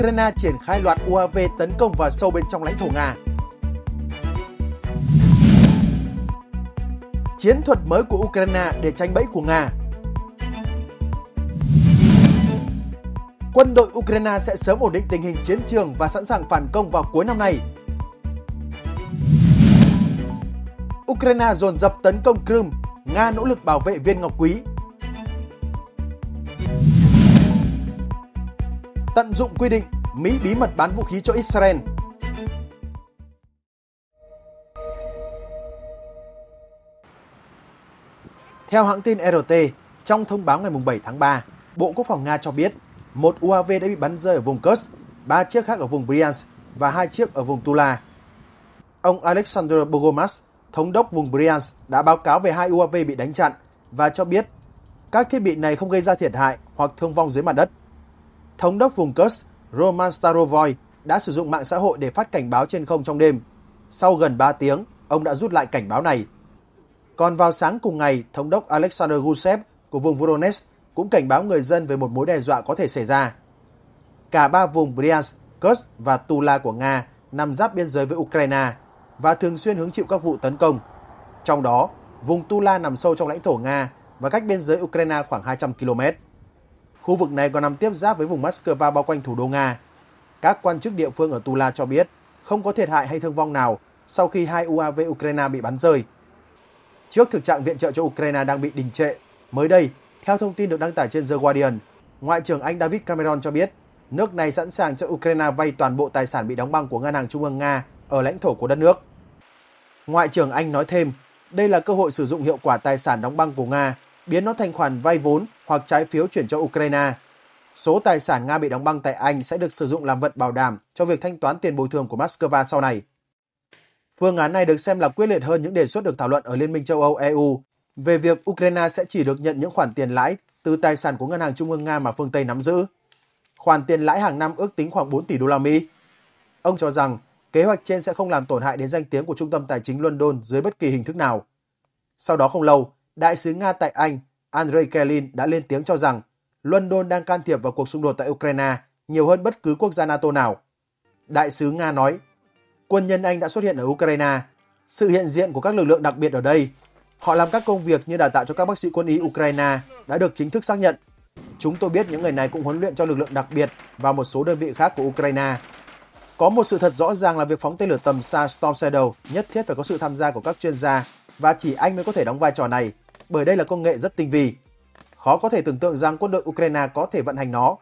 Ukraine triển khai loạt UAV tấn công vào sâu bên trong lãnh thổ Nga. Chiến thuật mới của Ukraine để tránh bẫy của Nga Quân đội Ukraine sẽ sớm ổn định tình hình chiến trường và sẵn sàng phản công vào cuối năm nay. Ukraine dồn dập tấn công Crimea, Nga nỗ lực bảo vệ viên ngọc quý tận dụng quy định Mỹ bí mật bán vũ khí cho Israel. Theo hãng tin RT, trong thông báo ngày 7 tháng 3, Bộ Quốc phòng Nga cho biết một UAV đã bị bắn rơi ở vùng Kursk, ba chiếc khác ở vùng Bryansk và hai chiếc ở vùng Tula. Ông Alexander Bogomas, thống đốc vùng Bryansk, đã báo cáo về hai UAV bị đánh chặn và cho biết các thiết bị này không gây ra thiệt hại hoặc thương vong dưới mặt đất thống đốc vùng Kursk Roman Starovoy đã sử dụng mạng xã hội để phát cảnh báo trên không trong đêm. Sau gần 3 tiếng, ông đã rút lại cảnh báo này. Còn vào sáng cùng ngày, thống đốc Alexander Gusev của vùng Voronezh cũng cảnh báo người dân về một mối đe dọa có thể xảy ra. Cả ba vùng Bryansk, Kursk và Tula của Nga nằm giáp biên giới với Ukraine và thường xuyên hứng chịu các vụ tấn công. Trong đó, vùng Tula nằm sâu trong lãnh thổ Nga và cách biên giới Ukraine khoảng 200 km. Khu vực này còn nằm tiếp giáp với vùng Moscow bao quanh thủ đô Nga. Các quan chức địa phương ở Tula cho biết không có thiệt hại hay thương vong nào sau khi hai UAV Ukraine bị bắn rơi. Trước thực trạng viện trợ cho Ukraine đang bị đình trệ, mới đây, theo thông tin được đăng tải trên The Guardian, Ngoại trưởng Anh David Cameron cho biết nước này sẵn sàng cho Ukraine vay toàn bộ tài sản bị đóng băng của Ngân hàng Trung ương Nga ở lãnh thổ của đất nước. Ngoại trưởng Anh nói thêm, đây là cơ hội sử dụng hiệu quả tài sản đóng băng của Nga biến nó thành khoản vay vốn hoặc trái phiếu chuyển cho Ukraine. Số tài sản Nga bị đóng băng tại Anh sẽ được sử dụng làm vật bảo đảm cho việc thanh toán tiền bồi thường của Moscow sau này. Phương án này được xem là quyết liệt hơn những đề xuất được thảo luận ở Liên minh châu Âu EU về việc Ukraine sẽ chỉ được nhận những khoản tiền lãi từ tài sản của ngân hàng trung ương Nga mà phương Tây nắm giữ. Khoản tiền lãi hàng năm ước tính khoảng 4 tỷ đô la Mỹ. Ông cho rằng kế hoạch trên sẽ không làm tổn hại đến danh tiếng của trung tâm tài chính London dưới bất kỳ hình thức nào. Sau đó không lâu, Đại sứ Nga tại Anh Andrei Kelin đã lên tiếng cho rằng London đang can thiệp vào cuộc xung đột tại Ukraine nhiều hơn bất cứ quốc gia NATO nào. Đại sứ Nga nói, quân nhân Anh đã xuất hiện ở Ukraine. Sự hiện diện của các lực lượng đặc biệt ở đây, họ làm các công việc như đào tạo cho các bác sĩ quân y Ukraine đã được chính thức xác nhận. Chúng tôi biết những người này cũng huấn luyện cho lực lượng đặc biệt và một số đơn vị khác của Ukraine. Có một sự thật rõ ràng là việc phóng tên lửa tầm xa Storm Shadow nhất thiết phải có sự tham gia của các chuyên gia và chỉ Anh mới có thể đóng vai trò này bởi đây là công nghệ rất tinh vi. Khó có thể tưởng tượng rằng quân đội Ukraine có thể vận hành nó.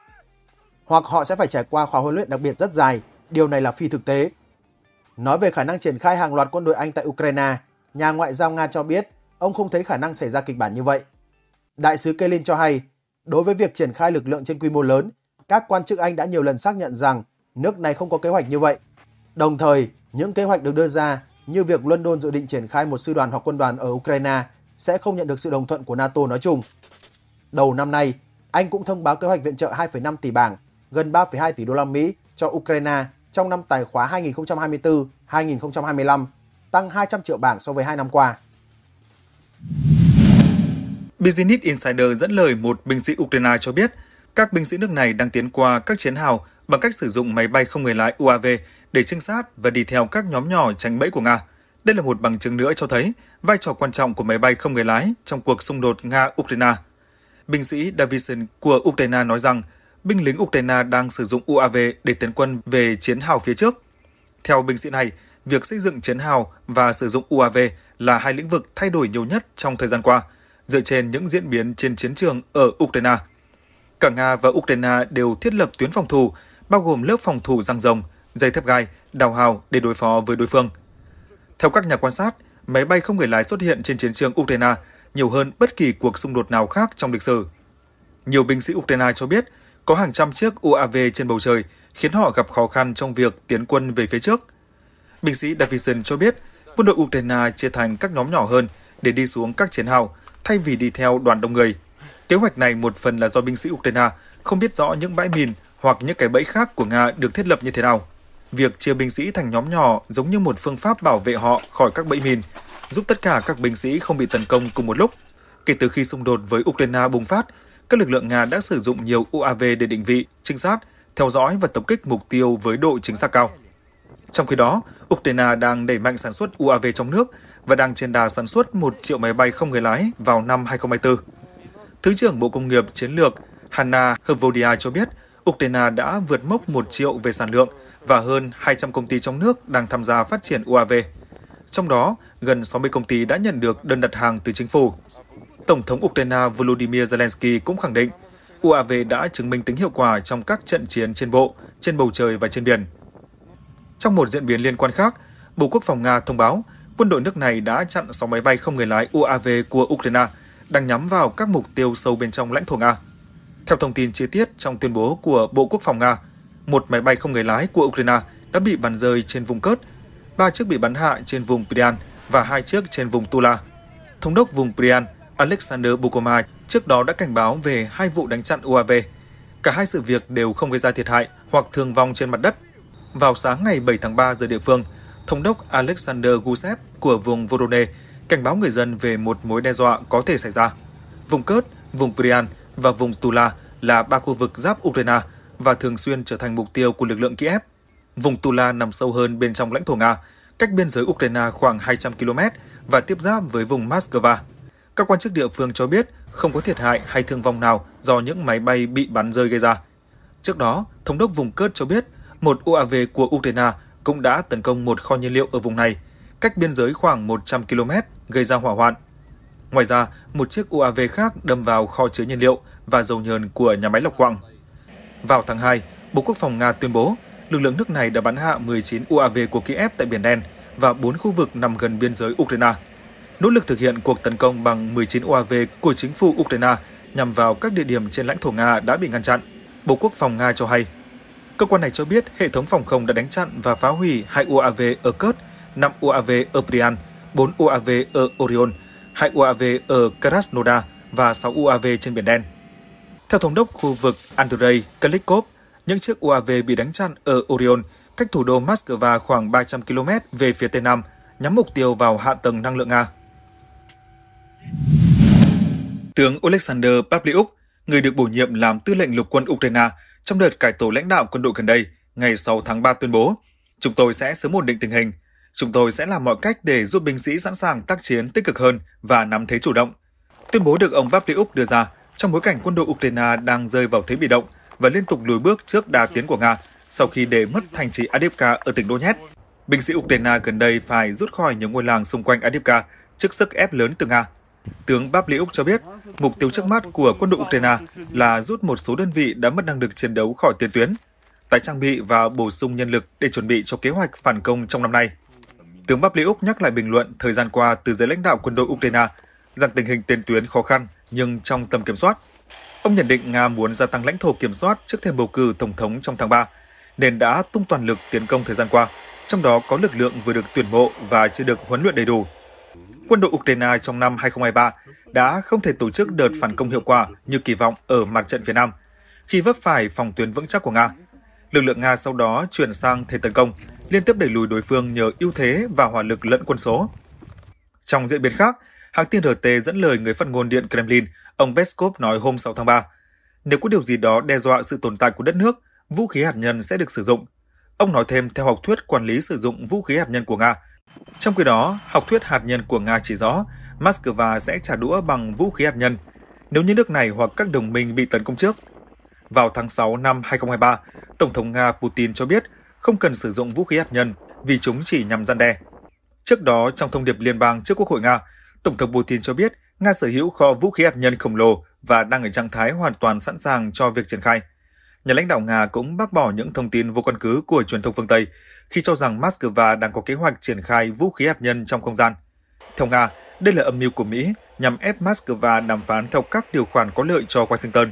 Hoặc họ sẽ phải trải qua khóa huấn luyện đặc biệt rất dài, điều này là phi thực tế. Nói về khả năng triển khai hàng loạt quân đội Anh tại Ukraine, nhà ngoại giao Nga cho biết ông không thấy khả năng xảy ra kịch bản như vậy. Đại sứ Kelin cho hay, đối với việc triển khai lực lượng trên quy mô lớn, các quan chức Anh đã nhiều lần xác nhận rằng nước này không có kế hoạch như vậy. Đồng thời, những kế hoạch được đưa ra như việc London dự định triển khai một sư đoàn hoặc quân đoàn ở Ukraine sẽ không nhận được sự đồng thuận của NATO nói chung. Đầu năm nay, Anh cũng thông báo kế hoạch viện trợ 2,5 tỷ bảng, gần 3,2 tỷ đô la Mỹ cho Ukraine trong năm tài khóa 2024-2025, tăng 200 triệu bảng so với hai năm qua. Business Insider dẫn lời một binh sĩ Ukraine cho biết, các binh sĩ nước này đang tiến qua các chiến hào bằng cách sử dụng máy bay không người lái UAV để trinh sát và đi theo các nhóm nhỏ tránh bẫy của Nga. Đây là một bằng chứng nữa cho thấy vai trò quan trọng của máy bay không người lái trong cuộc xung đột Nga-Ukraine. Binh sĩ Davison của Ukraine nói rằng binh lính Ukraine đang sử dụng UAV để tiến quân về chiến hào phía trước. Theo binh sĩ này, việc xây dựng chiến hào và sử dụng UAV là hai lĩnh vực thay đổi nhiều nhất trong thời gian qua, dựa trên những diễn biến trên chiến trường ở Ukraine. Cả Nga và Ukraine đều thiết lập tuyến phòng thủ, bao gồm lớp phòng thủ răng rồng – dây thép gai, đào hào để đối phó với đối phương. Theo các nhà quan sát, máy bay không người lái xuất hiện trên chiến trường Ukraine nhiều hơn bất kỳ cuộc xung đột nào khác trong lịch sử. Nhiều binh sĩ Ukraine cho biết có hàng trăm chiếc UAV trên bầu trời khiến họ gặp khó khăn trong việc tiến quân về phía trước. Binh sĩ Davidson cho biết quân đội Ukraine chia thành các nhóm nhỏ hơn để đi xuống các chiến hào thay vì đi theo đoàn đông người. Kế hoạch này một phần là do binh sĩ Ukraine không biết rõ những bãi mìn hoặc những cái bẫy khác của Nga được thiết lập như thế nào. Việc chia binh sĩ thành nhóm nhỏ giống như một phương pháp bảo vệ họ khỏi các bẫy mìn, giúp tất cả các binh sĩ không bị tấn công cùng một lúc. Kể từ khi xung đột với Ukraine bùng phát, các lực lượng Nga đã sử dụng nhiều UAV để định vị, trinh sát, theo dõi và tập kích mục tiêu với độ chính xác cao. Trong khi đó, Ukraine đang đẩy mạnh sản xuất UAV trong nước và đang trên đà sản xuất 1 triệu máy bay không người lái vào năm 2024. Thứ trưởng Bộ Công nghiệp Chiến lược Hanna Hvodia cho biết, Ukraine đã vượt mốc 1 triệu về sản lượng và hơn 200 công ty trong nước đang tham gia phát triển UAV. Trong đó, gần 60 công ty đã nhận được đơn đặt hàng từ chính phủ. Tổng thống Ukraine Volodymyr Zelensky cũng khẳng định UAV đã chứng minh tính hiệu quả trong các trận chiến trên bộ, trên bầu trời và trên biển. Trong một diễn biến liên quan khác, Bộ Quốc phòng Nga thông báo quân đội nước này đã chặn 6 máy bay không người lái UAV của Ukraine đang nhắm vào các mục tiêu sâu bên trong lãnh thổ Nga. Theo thông tin chi tiết trong tuyên bố của Bộ Quốc phòng Nga, một máy bay không người lái của Ukraine đã bị bắn rơi trên vùng Cớt, ba chiếc bị bắn hạ trên vùng Prian và hai chiếc trên vùng Tula. Thống đốc vùng Prian Alexander Bukomai trước đó đã cảnh báo về hai vụ đánh chặn UAV. Cả hai sự việc đều không gây ra thiệt hại hoặc thương vong trên mặt đất. Vào sáng ngày 7 tháng 3 giờ địa phương, Thống đốc Alexander Gusev của vùng Vorone cảnh báo người dân về một mối đe dọa có thể xảy ra. Vùng Cớt, vùng Prian và vùng Tula là ba khu vực giáp Ukraine và thường xuyên trở thành mục tiêu của lực lượng Kiev. Vùng Tula nằm sâu hơn bên trong lãnh thổ Nga, cách biên giới Ukraine khoảng 200 km và tiếp giáp với vùng Moscow. Các quan chức địa phương cho biết không có thiệt hại hay thương vong nào do những máy bay bị bắn rơi gây ra. Trước đó, Thống đốc vùng Kurt cho biết một UAV của Ukraine cũng đã tấn công một kho nhiên liệu ở vùng này, cách biên giới khoảng 100 km gây ra hỏa hoạn. Ngoài ra, một chiếc UAV khác đâm vào kho chứa nhiên liệu và dầu nhờn của nhà máy Lọc quặng Vào tháng 2, Bộ Quốc phòng Nga tuyên bố lực lượng nước này đã bắn hạ 19 UAV của Kiev tại Biển Đen và 4 khu vực nằm gần biên giới Ukraine. Nỗ lực thực hiện cuộc tấn công bằng 19 UAV của chính phủ Ukraine nhằm vào các địa điểm trên lãnh thổ Nga đã bị ngăn chặn, Bộ Quốc phòng Nga cho hay. Cơ quan này cho biết hệ thống phòng không đã đánh chặn và phá hủy 2 UAV ở Kurt, 5 UAV ở Prian, 4 UAV ở Orion – 2 UAV ở Krasnodar và 6 UAV trên Biển Đen. Theo thống đốc khu vực Andrei Kalikov, những chiếc UAV bị đánh chặn ở Orion, cách thủ đô Moscow khoảng 300 km về phía Tây Nam, nhắm mục tiêu vào hạ tầng năng lượng Nga. Tướng Oleksandr Pavlyuk, người được bổ nhiệm làm tư lệnh lục quân Ukraine trong đợt cải tổ lãnh đạo quân đội gần đây, ngày 6 tháng 3 tuyên bố, chúng tôi sẽ sớm ổn định tình hình, Chúng tôi sẽ làm mọi cách để giúp binh sĩ sẵn sàng tác chiến tích cực hơn và nắm thế chủ động. Tuyên bố được ông Papliuk đưa ra trong bối cảnh quân đội Ukraine đang rơi vào thế bị động và liên tục lùi bước trước đà tiến của Nga sau khi để mất thành trì Adivka ở tỉnh Donetsk. Binh sĩ Ukraine gần đây phải rút khỏi những ngôi làng xung quanh Adivka trước sức ép lớn từ Nga. Tướng Papliuk cho biết, mục tiêu trước mắt của quân đội Ukraine là rút một số đơn vị đã mất năng lực chiến đấu khỏi tiền tuyến, tái trang bị và bổ sung nhân lực để chuẩn bị cho kế hoạch phản công trong năm nay tướng Úc nhắc lại bình luận thời gian qua từ giới lãnh đạo quân đội Ukraine rằng tình hình tiền tuyến khó khăn nhưng trong tầm kiểm soát. Ông nhận định Nga muốn gia tăng lãnh thổ kiểm soát trước thêm bầu cử tổng thống trong tháng 3, nên đã tung toàn lực tiến công thời gian qua, trong đó có lực lượng vừa được tuyển mộ và chưa được huấn luyện đầy đủ. Quân đội Ukraine trong năm 2023 đã không thể tổ chức đợt phản công hiệu quả như kỳ vọng ở mặt trận phía Nam, khi vấp phải phòng tuyến vững chắc của Nga. Lực lượng Nga sau đó chuyển sang thế tấn công, liên tiếp đẩy lùi đối phương nhờ ưu thế và hỏa lực lẫn quân số. Trong diễn biến khác, hãng tin RT dẫn lời người phát ngôn Điện Kremlin, ông Peskov nói hôm 6 tháng 3, nếu có điều gì đó đe dọa sự tồn tại của đất nước, vũ khí hạt nhân sẽ được sử dụng. Ông nói thêm theo học thuyết quản lý sử dụng vũ khí hạt nhân của Nga. Trong khi đó, học thuyết hạt nhân của Nga chỉ rõ Moscow sẽ trả đũa bằng vũ khí hạt nhân nếu như nước này hoặc các đồng minh bị tấn công trước. Vào tháng 6 năm 2023, Tổng thống Nga Putin cho biết không cần sử dụng vũ khí hạt nhân vì chúng chỉ nhằm gian đe. Trước đó, trong thông điệp liên bang trước Quốc hội Nga, Tổng thống Putin cho biết Nga sở hữu kho vũ khí hạt nhân khổng lồ và đang ở trạng thái hoàn toàn sẵn sàng cho việc triển khai. Nhà lãnh đạo Nga cũng bác bỏ những thông tin vô căn cứ của truyền thông phương Tây khi cho rằng Moscow đang có kế hoạch triển khai vũ khí hạt nhân trong không gian. Theo Nga, đây là âm mưu của Mỹ nhằm ép Moscow đàm phán theo các điều khoản có lợi cho Washington.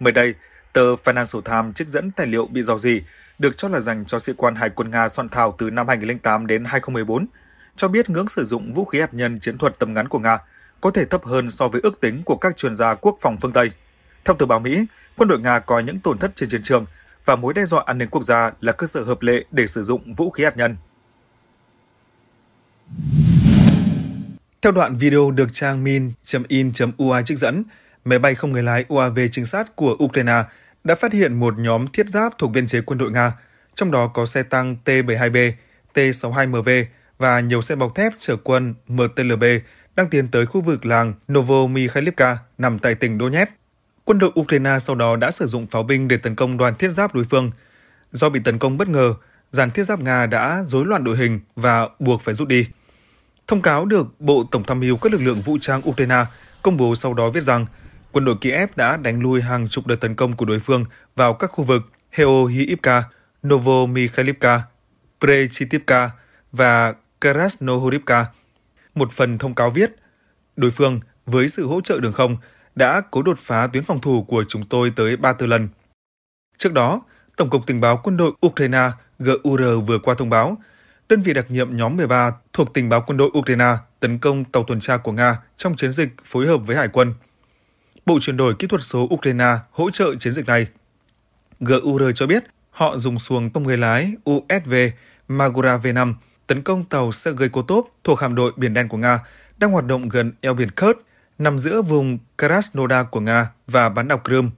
Mới đây, Tờ Financial Times trích dẫn tài liệu bị dò dỉ, được cho là dành cho sĩ quan Hải quân Nga soạn thảo từ năm 2008 đến 2014, cho biết ngưỡng sử dụng vũ khí hạt nhân chiến thuật tầm ngắn của Nga có thể thấp hơn so với ước tính của các chuyên gia quốc phòng phương Tây. Theo tờ báo Mỹ, quân đội Nga có những tổn thất trên chiến trường và mối đe dọa an ninh quốc gia là cơ sở hợp lệ để sử dụng vũ khí hạt nhân. Theo đoạn video được trang min.in.ua trích dẫn, máy bay không người lái UAV trinh sát của Ukraine đã phát hiện một nhóm thiết giáp thuộc biên chế quân đội Nga, trong đó có xe tăng T-72B, T-62MV và nhiều xe bọc thép chở quân MTLB đang tiến tới khu vực làng Novomykhailivka nằm tại tỉnh Donetsk. Quân đội Ukraine sau đó đã sử dụng pháo binh để tấn công đoàn thiết giáp đối phương. Do bị tấn công bất ngờ, dàn thiết giáp Nga đã rối loạn đội hình và buộc phải rút đi. Thông cáo được Bộ Tổng tham mưu các lực lượng vũ trang Ukraine công bố sau đó viết rằng – quân đội Kiev đã đánh lui hàng chục đợt tấn công của đối phương vào các khu vực Heohiivka, Novomikhailivka, Prechitivka và Krasnohorivka. Một phần thông cáo viết, đối phương với sự hỗ trợ đường không đã cố đột phá tuyến phòng thủ của chúng tôi tới 34 lần. Trước đó, Tổng cục Tình báo Quân đội Ukraine GUR vừa qua thông báo, đơn vị đặc nhiệm nhóm 13 thuộc Tình báo Quân đội Ukraine tấn công tàu tuần tra của Nga trong chiến dịch phối hợp với Hải quân. Bộ chuyển đổi kỹ thuật số Ukraine hỗ trợ chiến dịch này. GUR cho biết họ dùng xuồng công người lái USV Magura V5 tấn công tàu Sergei Kotov thuộc hạm đội Biển Đen của Nga đang hoạt động gần eo biển Kerch, nằm giữa vùng Krasnodar của Nga và bán đảo Crimea.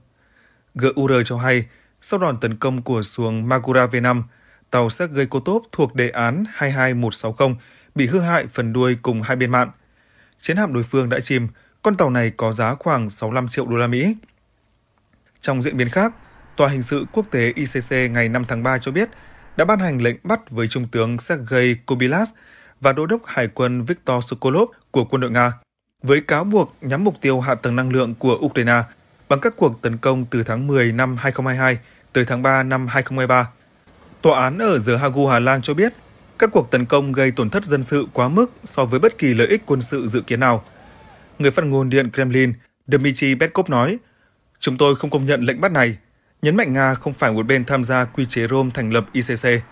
GUR cho hay, sau đòn tấn công của xuồng Magura V5, tàu Sergei Kotov thuộc đề án 22160 bị hư hại phần đuôi cùng hai bên mạn. Chiến hạm đối phương đã chìm, con tàu này có giá khoảng 65 triệu đô la Mỹ. Trong diễn biến khác, Tòa hình sự quốc tế ICC ngày 5 tháng 3 cho biết đã ban hành lệnh bắt với Trung tướng Sergei Kobilas và Đô đốc Hải quân Viktor Sokolov của quân đội Nga với cáo buộc nhắm mục tiêu hạ tầng năng lượng của Ukraine bằng các cuộc tấn công từ tháng 10 năm 2022 tới tháng 3 năm 2023. Tòa án ở The Hague Hà Lan cho biết các cuộc tấn công gây tổn thất dân sự quá mức so với bất kỳ lợi ích quân sự dự kiến nào – người phát ngôn Điện Kremlin Dmitry Peskov nói, Chúng tôi không công nhận lệnh bắt này, nhấn mạnh Nga không phải một bên tham gia quy chế Rome thành lập ICC.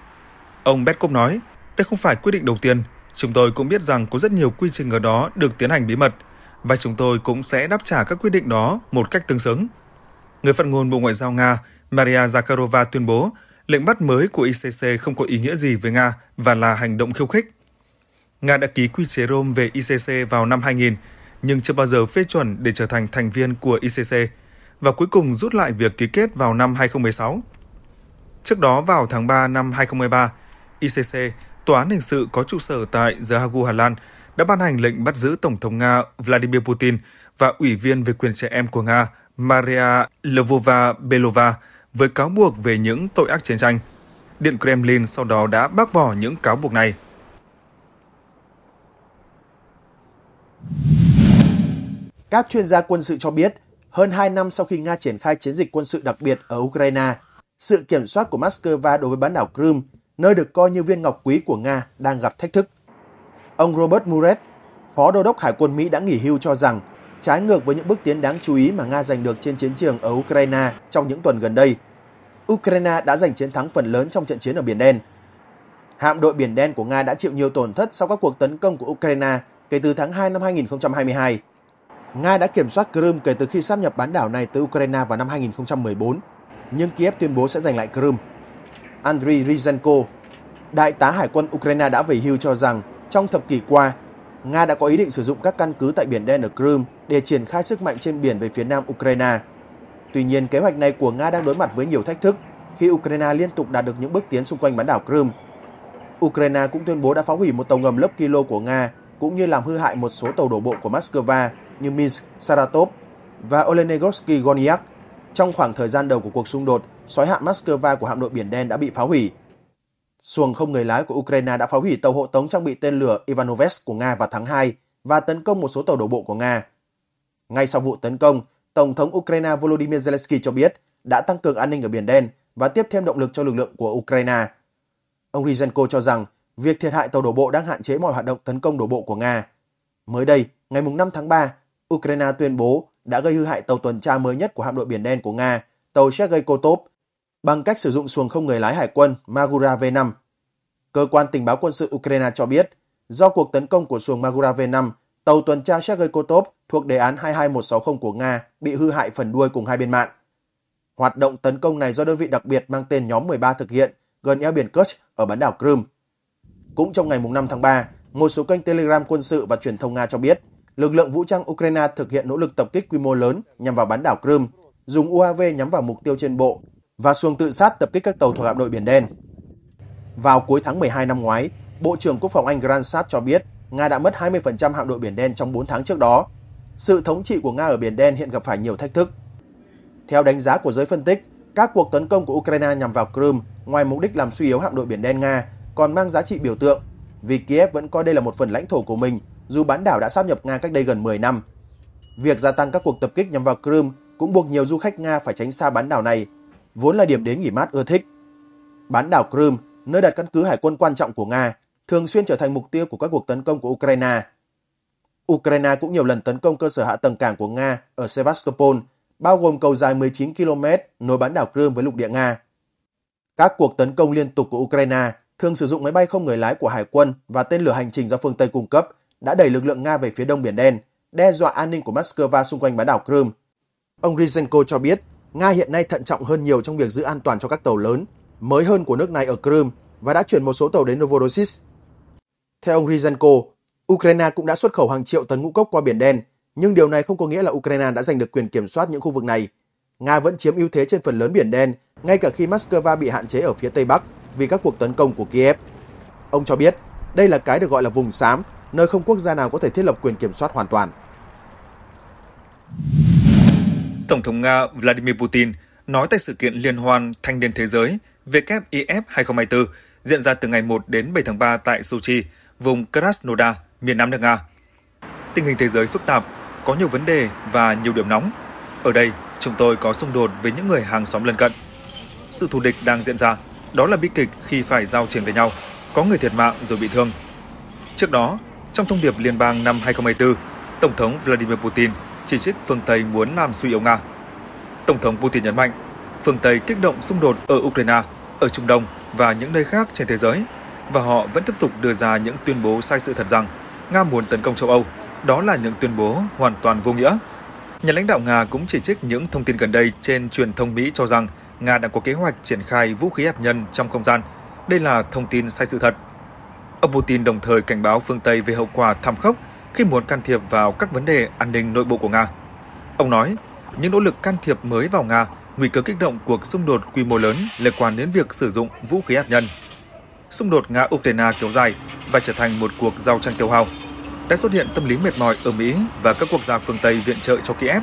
Ông Peskov nói, đây không phải quyết định đầu tiên, chúng tôi cũng biết rằng có rất nhiều quy trình ở đó được tiến hành bí mật, và chúng tôi cũng sẽ đáp trả các quyết định đó một cách tương xứng. Người phát ngôn Bộ Ngoại giao Nga Maria Zakharova tuyên bố lệnh bắt mới của ICC không có ý nghĩa gì với Nga và là hành động khiêu khích. Nga đã ký quy chế Rome về ICC vào năm 2000 nhưng chưa bao giờ phê chuẩn để trở thành thành viên của ICC và cuối cùng rút lại việc ký kết vào năm 2016. Trước đó vào tháng 3 năm 2013, ICC, Tòa án hình sự có trụ sở tại The Hague, Hà Lan, đã ban hành lệnh bắt giữ Tổng thống Nga Vladimir Putin và Ủy viên về quyền trẻ em của Nga Maria Lvova Belova với cáo buộc về những tội ác chiến tranh. Điện Kremlin sau đó đã bác bỏ những cáo buộc này. Các chuyên gia quân sự cho biết, hơn 2 năm sau khi Nga triển khai chiến dịch quân sự đặc biệt ở Ukraine, sự kiểm soát của Moscow đối với bán đảo Crimea, nơi được coi như viên ngọc quý của Nga, đang gặp thách thức. Ông Robert Muret, Phó Đô đốc Hải quân Mỹ đã nghỉ hưu cho rằng, trái ngược với những bước tiến đáng chú ý mà Nga giành được trên chiến trường ở Ukraine trong những tuần gần đây, Ukraine đã giành chiến thắng phần lớn trong trận chiến ở Biển Đen. Hạm đội Biển Đen của Nga đã chịu nhiều tổn thất sau các cuộc tấn công của Ukraine kể từ tháng 2 năm 2022. Nga đã kiểm soát Crimea kể từ khi sáp nhập bán đảo này từ Ukraine vào năm 2014, nhưng Kiev tuyên bố sẽ giành lại Crimea. Andriy Ryzenko, đại tá hải quân Ukraine đã về hưu cho rằng trong thập kỷ qua, Nga đã có ý định sử dụng các căn cứ tại Biển Đen ở Crimea để triển khai sức mạnh trên biển về phía nam Ukraine. Tuy nhiên, kế hoạch này của Nga đang đối mặt với nhiều thách thức khi Ukraine liên tục đạt được những bước tiến xung quanh bán đảo Crimea. Ukraine cũng tuyên bố đã phá hủy một tàu ngầm lớp Kilo của Nga cũng như làm hư hại một số tàu đổ bộ của Moscow như Minsk, Saratov và Olenegorsky Goniak. Trong khoảng thời gian đầu của cuộc xung đột, sói hạm Moscow của hạm đội Biển Đen đã bị phá hủy. Xuồng không người lái của Ukraine đã phá hủy tàu hộ tống trang bị tên lửa Ivanovets của Nga vào tháng 2 và tấn công một số tàu đổ bộ của Nga. Ngay sau vụ tấn công, Tổng thống Ukraine Volodymyr Zelensky cho biết đã tăng cường an ninh ở Biển Đen và tiếp thêm động lực cho lực lượng của Ukraine. Ông Ryzenko cho rằng việc thiệt hại tàu đổ bộ đang hạn chế mọi hoạt động tấn công đổ bộ của Nga. Mới đây, ngày 5 tháng 3, Ukraine tuyên bố đã gây hư hại tàu tuần tra mới nhất của hạm đội Biển Đen của Nga, tàu Sergei Kotov, bằng cách sử dụng xuồng không người lái hải quân Magura V5. Cơ quan tình báo quân sự Ukraine cho biết, do cuộc tấn công của xuồng Magura V5, tàu tuần tra Sergei Kotov thuộc đề án 22160 của Nga bị hư hại phần đuôi cùng hai bên mạng. Hoạt động tấn công này do đơn vị đặc biệt mang tên nhóm 13 thực hiện gần eo biển Kerch ở bán đảo Crimea. Cũng trong ngày 5 tháng 3, một số kênh Telegram quân sự và truyền thông Nga cho biết lực lượng vũ trang Ukraine thực hiện nỗ lực tập kích quy mô lớn nhằm vào bán đảo Crimea, dùng UAV nhắm vào mục tiêu trên bộ và xuồng tự sát tập kích các tàu thuộc hạm đội Biển Đen. Vào cuối tháng 12 năm ngoái, Bộ trưởng Quốc phòng Anh Grant Saab cho biết Nga đã mất 20% hạm đội Biển Đen trong 4 tháng trước đó. Sự thống trị của Nga ở Biển Đen hiện gặp phải nhiều thách thức. Theo đánh giá của giới phân tích, các cuộc tấn công của Ukraine nhằm vào Crimea ngoài mục đích làm suy yếu hạm đội Biển Đen Nga còn mang giá trị biểu tượng vì Kiev vẫn coi đây là một phần lãnh thổ của mình dù bán đảo đã sáp nhập Nga cách đây gần 10 năm. Việc gia tăng các cuộc tập kích nhằm vào Crimea cũng buộc nhiều du khách Nga phải tránh xa bán đảo này, vốn là điểm đến nghỉ mát ưa thích. Bán đảo Crimea, nơi đặt căn cứ hải quân quan trọng của Nga, thường xuyên trở thành mục tiêu của các cuộc tấn công của Ukraine. Ukraine cũng nhiều lần tấn công cơ sở hạ tầng cảng của Nga ở Sevastopol, bao gồm cầu dài 19 km nối bán đảo Crimea với lục địa Nga. Các cuộc tấn công liên tục của Ukraine thường sử dụng máy bay không người lái của hải quân và tên lửa hành trình do phương Tây cung cấp – đã đẩy lực lượng Nga về phía đông Biển Đen, đe dọa an ninh của Moscow xung quanh bán đảo Crimea. Ông Ryzenko cho biết, Nga hiện nay thận trọng hơn nhiều trong việc giữ an toàn cho các tàu lớn, mới hơn của nước này ở Crimea và đã chuyển một số tàu đến Novorossiysk. Theo ông Ryzenko, Ukraine cũng đã xuất khẩu hàng triệu tấn ngũ cốc qua Biển Đen, nhưng điều này không có nghĩa là Ukraine đã giành được quyền kiểm soát những khu vực này. Nga vẫn chiếm ưu thế trên phần lớn Biển Đen, ngay cả khi Moscow bị hạn chế ở phía Tây Bắc vì các cuộc tấn công của Kiev. Ông cho biết, đây là cái được gọi là vùng xám nơi không quốc gia nào có thể thiết lập quyền kiểm soát hoàn toàn. Tổng thống Nga Vladimir Putin nói tại sự kiện liên hoan thanh niên thế giới WIF 2024 diễn ra từ ngày 1 đến 7 tháng 3 tại Sochi, vùng Krasnodar, miền Nam nước Nga. Tình hình thế giới phức tạp, có nhiều vấn đề và nhiều điểm nóng. Ở đây, chúng tôi có xung đột với những người hàng xóm lân cận. Sự thù địch đang diễn ra, đó là bi kịch khi phải giao chiến với nhau, có người thiệt mạng rồi bị thương. Trước đó, trong thông điệp liên bang năm 2024, Tổng thống Vladimir Putin chỉ trích phương Tây muốn làm suy yếu Nga. Tổng thống Putin nhấn mạnh, phương Tây kích động xung đột ở Ukraine, ở Trung Đông và những nơi khác trên thế giới, và họ vẫn tiếp tục đưa ra những tuyên bố sai sự thật rằng Nga muốn tấn công châu Âu. Đó là những tuyên bố hoàn toàn vô nghĩa. Nhà lãnh đạo Nga cũng chỉ trích những thông tin gần đây trên truyền thông Mỹ cho rằng Nga đã có kế hoạch triển khai vũ khí hạt nhân trong không gian. Đây là thông tin sai sự thật Ông Putin đồng thời cảnh báo phương Tây về hậu quả thảm khốc khi muốn can thiệp vào các vấn đề an ninh nội bộ của Nga. Ông nói, những nỗ lực can thiệp mới vào Nga nguy cơ kích động cuộc xung đột quy mô lớn liên quan đến việc sử dụng vũ khí hạt nhân. Xung đột Nga-Ukraine kéo dài và trở thành một cuộc giao tranh tiêu hao đã xuất hiện tâm lý mệt mỏi ở Mỹ và các quốc gia phương Tây viện trợ cho Kiev.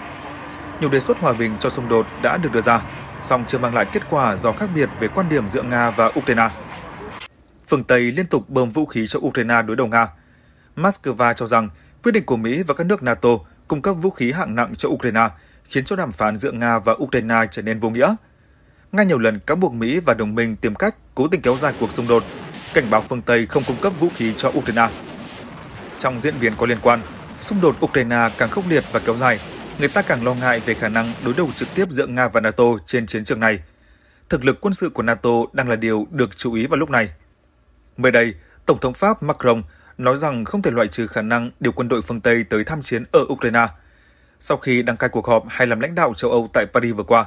Nhiều đề xuất hòa bình cho xung đột đã được đưa ra, song chưa mang lại kết quả do khác biệt về quan điểm giữa Nga và Ukraine phương Tây liên tục bơm vũ khí cho Ukraine đối đầu Nga. Moscow cho rằng quyết định của Mỹ và các nước NATO cung cấp vũ khí hạng nặng cho Ukraine khiến cho đàm phán giữa Nga và Ukraine trở nên vô nghĩa. Nga nhiều lần cáo buộc Mỹ và đồng minh tìm cách cố tình kéo dài cuộc xung đột, cảnh báo phương Tây không cung cấp vũ khí cho Ukraine. Trong diễn biến có liên quan, xung đột Ukraine càng khốc liệt và kéo dài, người ta càng lo ngại về khả năng đối đầu trực tiếp giữa Nga và NATO trên chiến trường này. Thực lực quân sự của NATO đang là điều được chú ý vào lúc này. Mới đây, Tổng thống Pháp Macron nói rằng không thể loại trừ khả năng điều quân đội phương Tây tới tham chiến ở Ukraine. Sau khi đăng cai cuộc họp hai làm lãnh đạo châu Âu tại Paris vừa qua,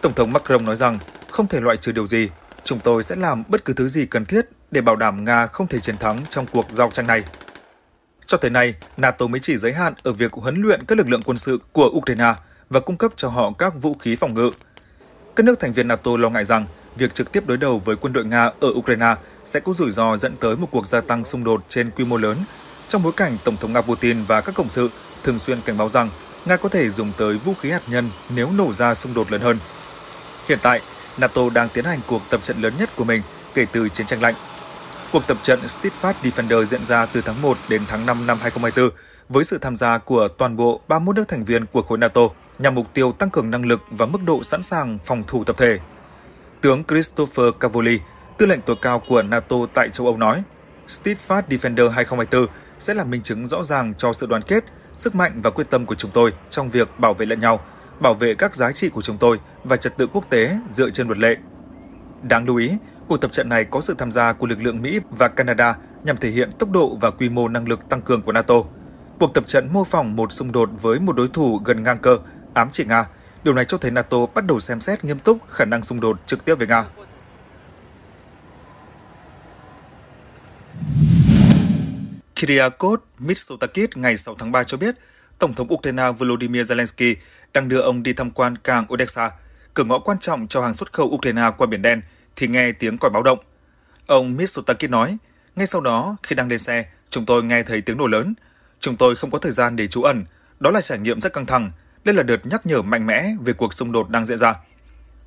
Tổng thống Macron nói rằng không thể loại trừ điều gì, chúng tôi sẽ làm bất cứ thứ gì cần thiết để bảo đảm Nga không thể chiến thắng trong cuộc giao tranh này. Cho tới nay, NATO mới chỉ giới hạn ở việc huấn luyện các lực lượng quân sự của Ukraine và cung cấp cho họ các vũ khí phòng ngự. Các nước thành viên NATO lo ngại rằng việc trực tiếp đối đầu với quân đội Nga ở Ukraine sẽ có rủi ro dẫn tới một cuộc gia tăng xung đột trên quy mô lớn, trong bối cảnh Tổng thống Nga Putin và các cộng sự thường xuyên cảnh báo rằng Nga có thể dùng tới vũ khí hạt nhân nếu nổ ra xung đột lớn hơn. Hiện tại, NATO đang tiến hành cuộc tập trận lớn nhất của mình kể từ chiến tranh lạnh. Cuộc tập trận Steadfast Defender diễn ra từ tháng 1 đến tháng 5 năm 2024 với sự tham gia của toàn bộ 31 nước thành viên của khối NATO nhằm mục tiêu tăng cường năng lực và mức độ sẵn sàng phòng thủ tập thể. Tướng Christopher Cavoli, Tư lệnh tối cao của NATO tại châu Âu nói, Steadfast Defender 2024 sẽ là minh chứng rõ ràng cho sự đoàn kết, sức mạnh và quyết tâm của chúng tôi trong việc bảo vệ lẫn nhau, bảo vệ các giá trị của chúng tôi và trật tự quốc tế dựa trên luật lệ. Đáng lưu ý, cuộc tập trận này có sự tham gia của lực lượng Mỹ và Canada nhằm thể hiện tốc độ và quy mô năng lực tăng cường của NATO. Cuộc tập trận mô phỏng một xung đột với một đối thủ gần ngang cơ, ám chỉ Nga. Điều này cho thấy NATO bắt đầu xem xét nghiêm túc khả năng xung đột trực tiếp với Nga. Kiriakos Mitsotakis ngày 6 tháng 3 cho biết, Tổng thống Ukraine Volodymyr Zelensky đang đưa ông đi tham quan cảng Odessa, cửa ngõ quan trọng cho hàng xuất khẩu Ukraine qua Biển Đen, thì nghe tiếng còi báo động. Ông Mitsotakis nói, ngay sau đó, khi đang lên xe, chúng tôi nghe thấy tiếng nổ lớn. Chúng tôi không có thời gian để trú ẩn. Đó là trải nghiệm rất căng thẳng. Đây là đợt nhắc nhở mạnh mẽ về cuộc xung đột đang diễn ra.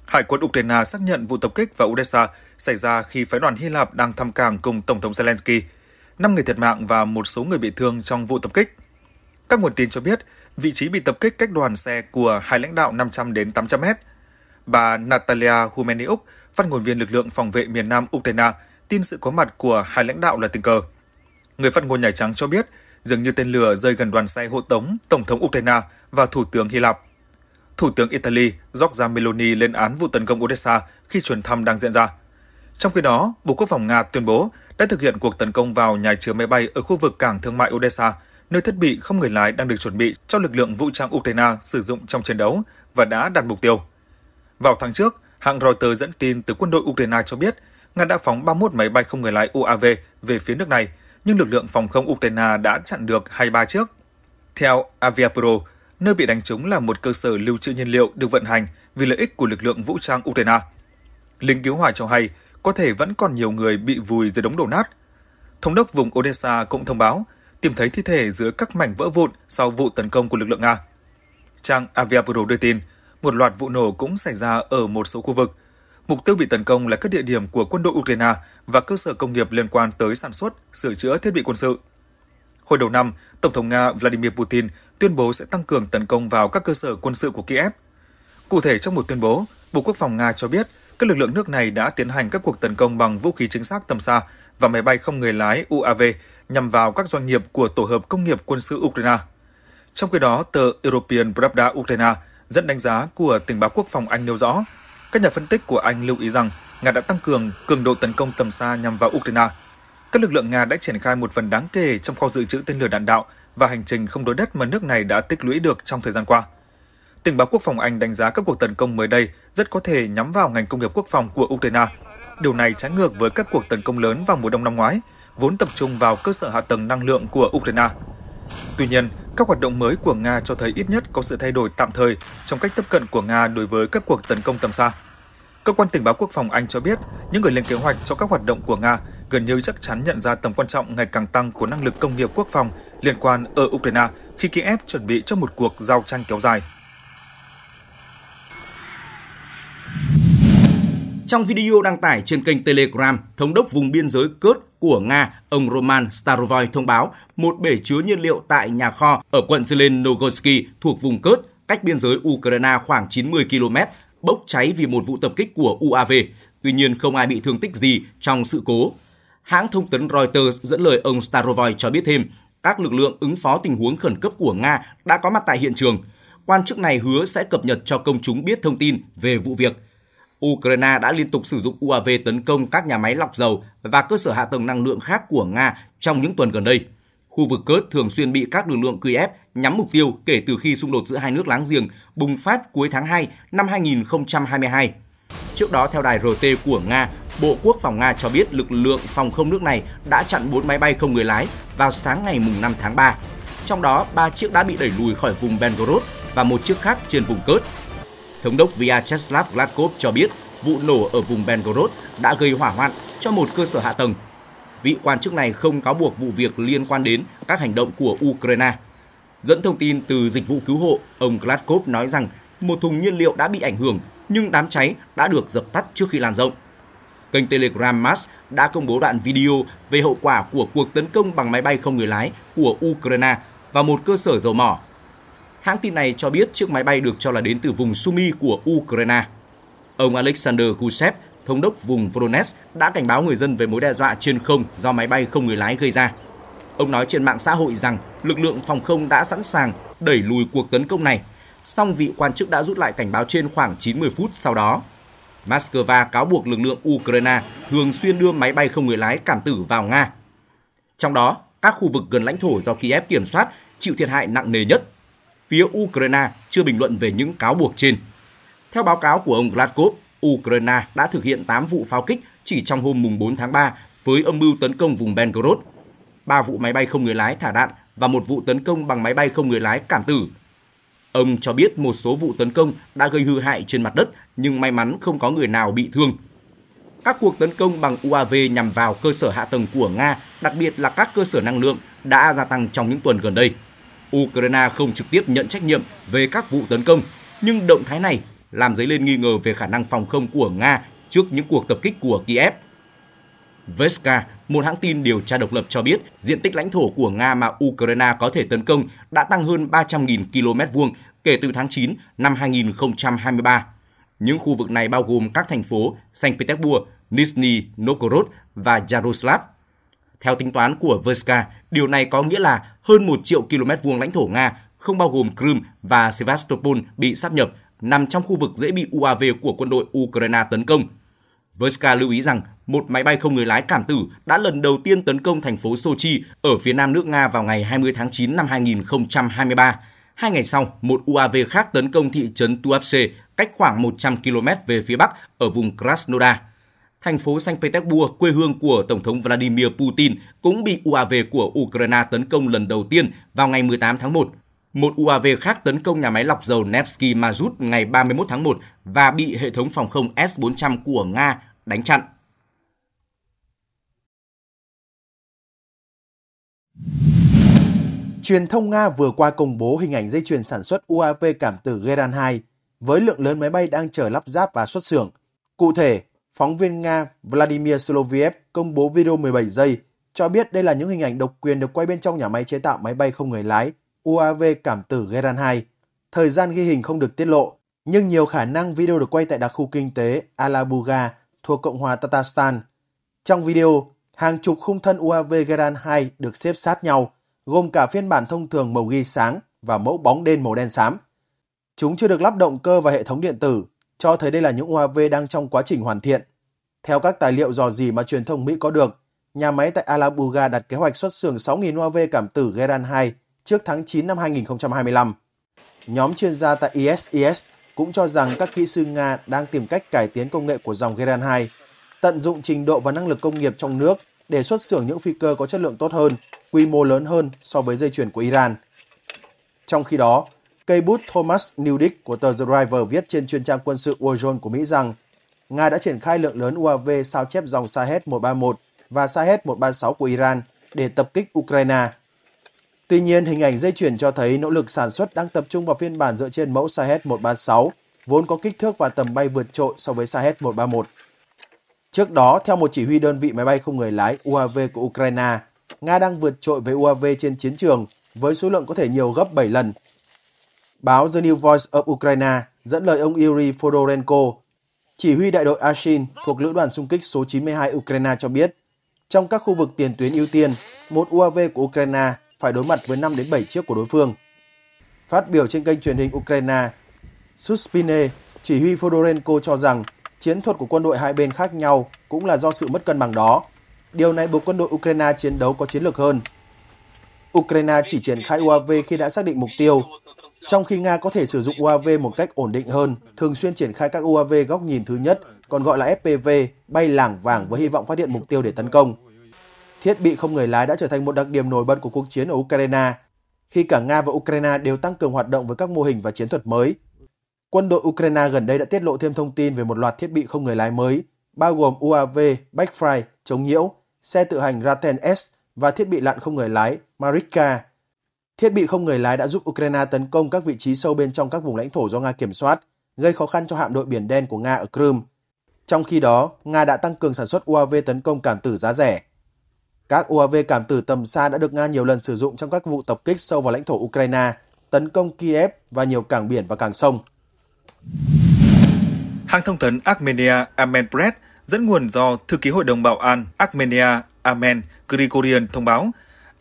Hải quân Ukraine xác nhận vụ tập kích vào Odessa xảy ra khi phái đoàn Hy Lạp đang thăm cảng cùng Tổng thống Zelensky – 5 người thiệt mạng và một số người bị thương trong vụ tập kích. Các nguồn tin cho biết, vị trí bị tập kích cách đoàn xe của hai lãnh đạo 500 đến 800 mét. Bà Natalia Humeniuk, phát ngôn viên lực lượng phòng vệ miền Nam Ukraine, tin sự có mặt của hai lãnh đạo là tình cờ. Người phát ngôn Nhà Trắng cho biết, dường như tên lửa rơi gần đoàn xe hộ tống Tổng thống Ukraine và Thủ tướng Hy Lạp. Thủ tướng Italy Giorgia Meloni lên án vụ tấn công Odessa khi chuyến thăm đang diễn ra. Trong khi đó, Bộ Quốc phòng Nga tuyên bố đã thực hiện cuộc tấn công vào nhà chứa máy bay ở khu vực cảng thương mại Odessa, nơi thiết bị không người lái đang được chuẩn bị cho lực lượng vũ trang Ukraine sử dụng trong chiến đấu và đã đạt mục tiêu. Vào tháng trước, hãng Reuters dẫn tin từ quân đội Ukraine cho biết Nga đã phóng 31 máy bay không người lái UAV về phía nước này, nhưng lực lượng phòng không Ukraine đã chặn được 23 chiếc. Theo Aviapro, nơi bị đánh trúng là một cơ sở lưu trữ nhiên liệu được vận hành vì lợi ích của lực lượng vũ trang Ukraine. Lính cứu hỏa cho hay, có thể vẫn còn nhiều người bị vùi dưới đống đổ nát. Thống đốc vùng Odessa cũng thông báo tìm thấy thi thể dưới các mảnh vỡ vụn sau vụ tấn công của lực lượng Nga. Trang Aviapro đưa tin, một loạt vụ nổ cũng xảy ra ở một số khu vực. Mục tiêu bị tấn công là các địa điểm của quân đội Ukraine và cơ sở công nghiệp liên quan tới sản xuất, sửa chữa thiết bị quân sự. Hồi đầu năm, Tổng thống Nga Vladimir Putin tuyên bố sẽ tăng cường tấn công vào các cơ sở quân sự của Kiev. Cụ thể trong một tuyên bố, Bộ Quốc phòng Nga cho biết các lực lượng nước này đã tiến hành các cuộc tấn công bằng vũ khí chính xác tầm xa và máy bay không người lái UAV nhằm vào các doanh nghiệp của Tổ hợp Công nghiệp Quân sự Ukraine. Trong khi đó, tờ European Pravda Ukraine dẫn đánh giá của tình báo quốc phòng Anh nêu rõ, các nhà phân tích của Anh lưu ý rằng Nga đã tăng cường cường độ tấn công tầm xa nhằm vào Ukraine. Các lực lượng Nga đã triển khai một phần đáng kể trong kho dự trữ tên lửa đạn đạo và hành trình không đối đất mà nước này đã tích lũy được trong thời gian qua – Tình báo quốc phòng Anh đánh giá các cuộc tấn công mới đây rất có thể nhắm vào ngành công nghiệp quốc phòng của Ukraine. Điều này trái ngược với các cuộc tấn công lớn vào mùa đông năm ngoái, vốn tập trung vào cơ sở hạ tầng năng lượng của Ukraine. Tuy nhiên, các hoạt động mới của Nga cho thấy ít nhất có sự thay đổi tạm thời trong cách tiếp cận của Nga đối với các cuộc tấn công tầm xa. Cơ quan tình báo quốc phòng Anh cho biết, những người lên kế hoạch cho các hoạt động của Nga gần như chắc chắn nhận ra tầm quan trọng ngày càng tăng của năng lực công nghiệp quốc phòng liên quan ở Ukraine khi Kiev chuẩn bị cho một cuộc giao tranh kéo dài. Trong video đăng tải trên kênh Telegram, thống đốc vùng biên giới Kurt của Nga, ông Roman Starovoy thông báo một bể chứa nhiên liệu tại nhà kho ở quận Zelenogorsky thuộc vùng Kurt, cách biên giới Ukraine khoảng 90 km, bốc cháy vì một vụ tập kích của UAV. Tuy nhiên, không ai bị thương tích gì trong sự cố. Hãng thông tấn Reuters dẫn lời ông Starovoy cho biết thêm, các lực lượng ứng phó tình huống khẩn cấp của Nga đã có mặt tại hiện trường. Quan chức này hứa sẽ cập nhật cho công chúng biết thông tin về vụ việc. Ukraine đã liên tục sử dụng UAV tấn công các nhà máy lọc dầu và cơ sở hạ tầng năng lượng khác của Nga trong những tuần gần đây. Khu vực Kurd thường xuyên bị các lực lượng Kiev nhắm mục tiêu kể từ khi xung đột giữa hai nước láng giềng bùng phát cuối tháng 2 năm 2022. Trước đó, theo đài RT của Nga, Bộ Quốc phòng Nga cho biết lực lượng phòng không nước này đã chặn 4 máy bay không người lái vào sáng ngày 5 tháng 3. Trong đó, 3 chiếc đã bị đẩy lùi khỏi vùng Belgorod và một chiếc khác trên vùng Kurd. Thống đốc Vyacheslav Gladkov cho biết vụ nổ ở vùng Belgorod đã gây hỏa hoạn cho một cơ sở hạ tầng. Vị quan chức này không cáo buộc vụ việc liên quan đến các hành động của Ukraine. Dẫn thông tin từ dịch vụ cứu hộ, ông Gladkov nói rằng một thùng nhiên liệu đã bị ảnh hưởng nhưng đám cháy đã được dập tắt trước khi lan rộng. Kênh Telegram Mass đã công bố đoạn video về hậu quả của cuộc tấn công bằng máy bay không người lái của Ukraine vào một cơ sở dầu mỏ Hãng tin này cho biết chiếc máy bay được cho là đến từ vùng Sumy của Ukraine. Ông Alexander Gusev, thống đốc vùng Voronezh, đã cảnh báo người dân về mối đe dọa trên không do máy bay không người lái gây ra. Ông nói trên mạng xã hội rằng lực lượng phòng không đã sẵn sàng đẩy lùi cuộc tấn công này, song vị quan chức đã rút lại cảnh báo trên khoảng 90 phút sau đó. Moscow cáo buộc lực lượng Ukraine thường xuyên đưa máy bay không người lái cảm tử vào Nga. Trong đó, các khu vực gần lãnh thổ do Kiev kiểm soát chịu thiệt hại nặng nề nhất phía Ukraine chưa bình luận về những cáo buộc trên. Theo báo cáo của ông Gladkov, Ukraine đã thực hiện 8 vụ pháo kích chỉ trong hôm mùng 4 tháng 3 với âm mưu tấn công vùng Belgorod. 3 vụ máy bay không người lái thả đạn và một vụ tấn công bằng máy bay không người lái cảm tử. Ông cho biết một số vụ tấn công đã gây hư hại trên mặt đất nhưng may mắn không có người nào bị thương. Các cuộc tấn công bằng UAV nhằm vào cơ sở hạ tầng của Nga, đặc biệt là các cơ sở năng lượng, đã gia tăng trong những tuần gần đây. Ukraine không trực tiếp nhận trách nhiệm về các vụ tấn công, nhưng động thái này làm dấy lên nghi ngờ về khả năng phòng không của Nga trước những cuộc tập kích của Kiev. Veska, một hãng tin điều tra độc lập cho biết diện tích lãnh thổ của Nga mà Ukraine có thể tấn công đã tăng hơn 300.000 km vuông kể từ tháng 9 năm 2023. Những khu vực này bao gồm các thành phố Saint Petersburg, Nizhny Novgorod và Yaroslav. Theo tính toán của Veska, điều này có nghĩa là hơn 1 triệu km vuông lãnh thổ Nga, không bao gồm Crimea và Sevastopol bị sáp nhập, nằm trong khu vực dễ bị UAV của quân đội Ukraine tấn công. Verska lưu ý rằng một máy bay không người lái cảm tử đã lần đầu tiên tấn công thành phố Sochi ở phía nam nước Nga vào ngày 20 tháng 9 năm 2023. Hai ngày sau, một UAV khác tấn công thị trấn Tuapse, cách khoảng 100 km về phía bắc ở vùng Krasnodar thành phố Saint Petersburg, quê hương của Tổng thống Vladimir Putin, cũng bị UAV của Ukraine tấn công lần đầu tiên vào ngày 18 tháng 1. Một UAV khác tấn công nhà máy lọc dầu Nevsky Mazut ngày 31 tháng 1 và bị hệ thống phòng không S-400 của Nga đánh chặn. Truyền thông Nga vừa qua công bố hình ảnh dây chuyền sản xuất UAV cảm tử Geran 2 với lượng lớn máy bay đang chờ lắp ráp và xuất xưởng. Cụ thể, phóng viên Nga Vladimir Soloviev công bố video 17 giây cho biết đây là những hình ảnh độc quyền được quay bên trong nhà máy chế tạo máy bay không người lái UAV cảm tử Geran 2. Thời gian ghi hình không được tiết lộ, nhưng nhiều khả năng video được quay tại đặc khu kinh tế Alabuga thuộc Cộng hòa Tatarstan. Trong video, hàng chục khung thân UAV Geran 2 được xếp sát nhau, gồm cả phiên bản thông thường màu ghi sáng và mẫu bóng đen màu đen xám. Chúng chưa được lắp động cơ và hệ thống điện tử, cho thấy đây là những UAV đang trong quá trình hoàn thiện. Theo các tài liệu dò dỉ mà truyền thông Mỹ có được, nhà máy tại Alabuga đặt kế hoạch xuất xưởng 6.000 UAV cảm tử Geran 2 trước tháng 9 năm 2025. Nhóm chuyên gia tại ISIS e e cũng cho rằng các kỹ sư Nga đang tìm cách cải tiến công nghệ của dòng Geran 2, tận dụng trình độ và năng lực công nghiệp trong nước để xuất xưởng những phi cơ có chất lượng tốt hơn, quy mô lớn hơn so với dây chuyển của Iran. Trong khi đó, Cây bút Thomas Newdick của tờ The Driver viết trên chuyên trang quân sự Warzone của Mỹ rằng Nga đã triển khai lượng lớn UAV sao chép dòng Sahed-131 và Sahed-136 của Iran để tập kích Ukraine. Tuy nhiên, hình ảnh dây chuyển cho thấy nỗ lực sản xuất đang tập trung vào phiên bản dựa trên mẫu Sahed-136, vốn có kích thước và tầm bay vượt trội so với Sahed-131. Trước đó, theo một chỉ huy đơn vị máy bay không người lái UAV của Ukraine, Nga đang vượt trội với UAV trên chiến trường với số lượng có thể nhiều gấp 7 lần Báo The New Voice of Ukraine dẫn lời ông Yuri Fodorenko, chỉ huy đại đội Ashin thuộc lữ đoàn xung kích số 92 Ukraine cho biết, trong các khu vực tiền tuyến ưu tiên, một UAV của Ukraine phải đối mặt với 5 đến 7 chiếc của đối phương. Phát biểu trên kênh truyền hình Ukraine, Suspine, chỉ huy Fodorenko cho rằng chiến thuật của quân đội hai bên khác nhau cũng là do sự mất cân bằng đó. Điều này buộc quân đội Ukraine chiến đấu có chiến lược hơn. Ukraine chỉ triển khai UAV khi đã xác định mục tiêu trong khi Nga có thể sử dụng UAV một cách ổn định hơn, thường xuyên triển khai các UAV góc nhìn thứ nhất, còn gọi là FPV, bay làng vàng với hy vọng phát hiện mục tiêu để tấn công. Thiết bị không người lái đã trở thành một đặc điểm nổi bật của cuộc chiến ở Ukraine, khi cả Nga và Ukraine đều tăng cường hoạt động với các mô hình và chiến thuật mới. Quân đội Ukraine gần đây đã tiết lộ thêm thông tin về một loạt thiết bị không người lái mới, bao gồm UAV, Backfire, chống nhiễu, xe tự hành Raten S và thiết bị lặn không người lái Marika Thiết bị không người lái đã giúp Ukraine tấn công các vị trí sâu bên trong các vùng lãnh thổ do Nga kiểm soát, gây khó khăn cho hạm đội Biển Đen của Nga ở Crimea. Trong khi đó, Nga đã tăng cường sản xuất UAV tấn công cảm tử giá rẻ. Các UAV cảm tử tầm xa đã được Nga nhiều lần sử dụng trong các vụ tập kích sâu vào lãnh thổ Ukraine, tấn công Kiev và nhiều cảng biển và cảng sông. Hãng thông tấn Armenia Armen Press dẫn nguồn do Thư ký Hội đồng Bảo an Armenia Armen Grigorian thông báo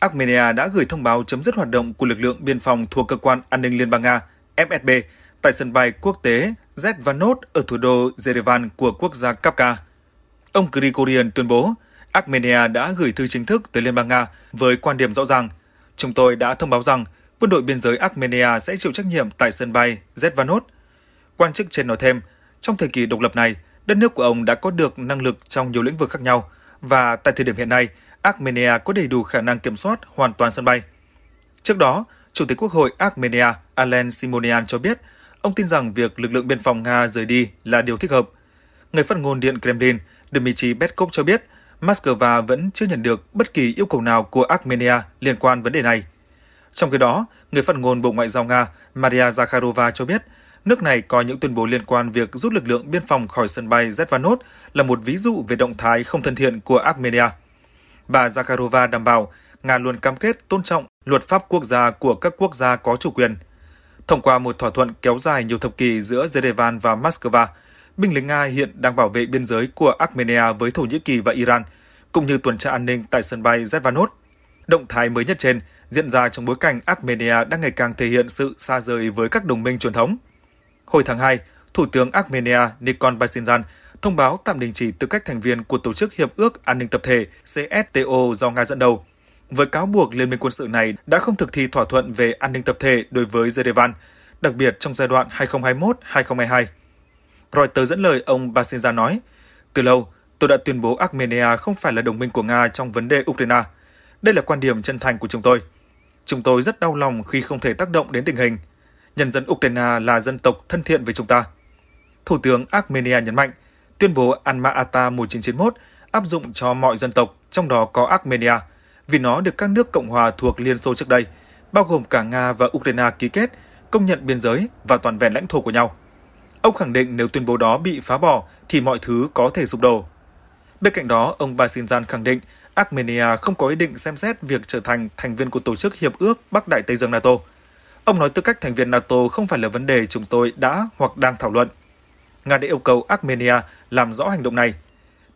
Armenia đã gửi thông báo chấm dứt hoạt động của lực lượng biên phòng thuộc Cơ quan An ninh Liên bang Nga FSB tại sân bay quốc tế Zvanot ở thủ đô Yerevan của quốc gia Kapka. Ông Grigorian tuyên bố, Armenia đã gửi thư chính thức tới Liên bang Nga với quan điểm rõ ràng. Chúng tôi đã thông báo rằng quân đội biên giới Armenia sẽ chịu trách nhiệm tại sân bay Zvanot. Quan chức trên nói thêm, trong thời kỳ độc lập này, đất nước của ông đã có được năng lực trong nhiều lĩnh vực khác nhau và tại thời điểm hiện nay – Armenia có đầy đủ khả năng kiểm soát hoàn toàn sân bay. Trước đó, Chủ tịch Quốc hội Armenia Alen Simonian cho biết, ông tin rằng việc lực lượng biên phòng Nga rời đi là điều thích hợp. Người phát ngôn Điện Kremlin Dmitry Peskov cho biết, Moscow vẫn chưa nhận được bất kỳ yêu cầu nào của Armenia liên quan vấn đề này. Trong khi đó, người phát ngôn Bộ Ngoại giao Nga Maria Zakharova cho biết, nước này có những tuyên bố liên quan việc rút lực lượng biên phòng khỏi sân bay Zvanot là một ví dụ về động thái không thân thiện của Armenia – bà Zakharova đảm bảo Nga luôn cam kết tôn trọng luật pháp quốc gia của các quốc gia có chủ quyền. Thông qua một thỏa thuận kéo dài nhiều thập kỷ giữa Yerevan và Moscow, binh lính Nga hiện đang bảo vệ biên giới của Armenia với Thổ Nhĩ Kỳ và Iran, cũng như tuần tra an ninh tại sân bay Zvanot. Động thái mới nhất trên diễn ra trong bối cảnh Armenia đang ngày càng thể hiện sự xa rời với các đồng minh truyền thống. Hồi tháng 2, Thủ tướng Armenia Nikol Pashinyan thông báo tạm đình chỉ tư cách thành viên của Tổ chức Hiệp ước An ninh Tập thể CSTO do Nga dẫn đầu. Với cáo buộc Liên minh quân sự này đã không thực thi thỏa thuận về an ninh tập thể đối với Yerevan, đặc biệt trong giai đoạn 2021-2022. Reuters dẫn lời ông basinza nói, Từ lâu, tôi đã tuyên bố Armenia không phải là đồng minh của Nga trong vấn đề Ukraine. Đây là quan điểm chân thành của chúng tôi. Chúng tôi rất đau lòng khi không thể tác động đến tình hình. Nhân dân Ukraine là dân tộc thân thiện với chúng ta. Thủ tướng Armenia nhấn mạnh, tuyên bố Alma Ata 1991 áp dụng cho mọi dân tộc, trong đó có Armenia, vì nó được các nước Cộng hòa thuộc Liên Xô trước đây, bao gồm cả Nga và Ukraine ký kết, công nhận biên giới và toàn vẹn lãnh thổ của nhau. Ông khẳng định nếu tuyên bố đó bị phá bỏ thì mọi thứ có thể sụp đổ. Bên cạnh đó, ông Basinjan khẳng định Armenia không có ý định xem xét việc trở thành thành viên của Tổ chức Hiệp ước Bắc Đại Tây Dương NATO. Ông nói tư cách thành viên NATO không phải là vấn đề chúng tôi đã hoặc đang thảo luận – Nga đã yêu cầu Armenia làm rõ hành động này.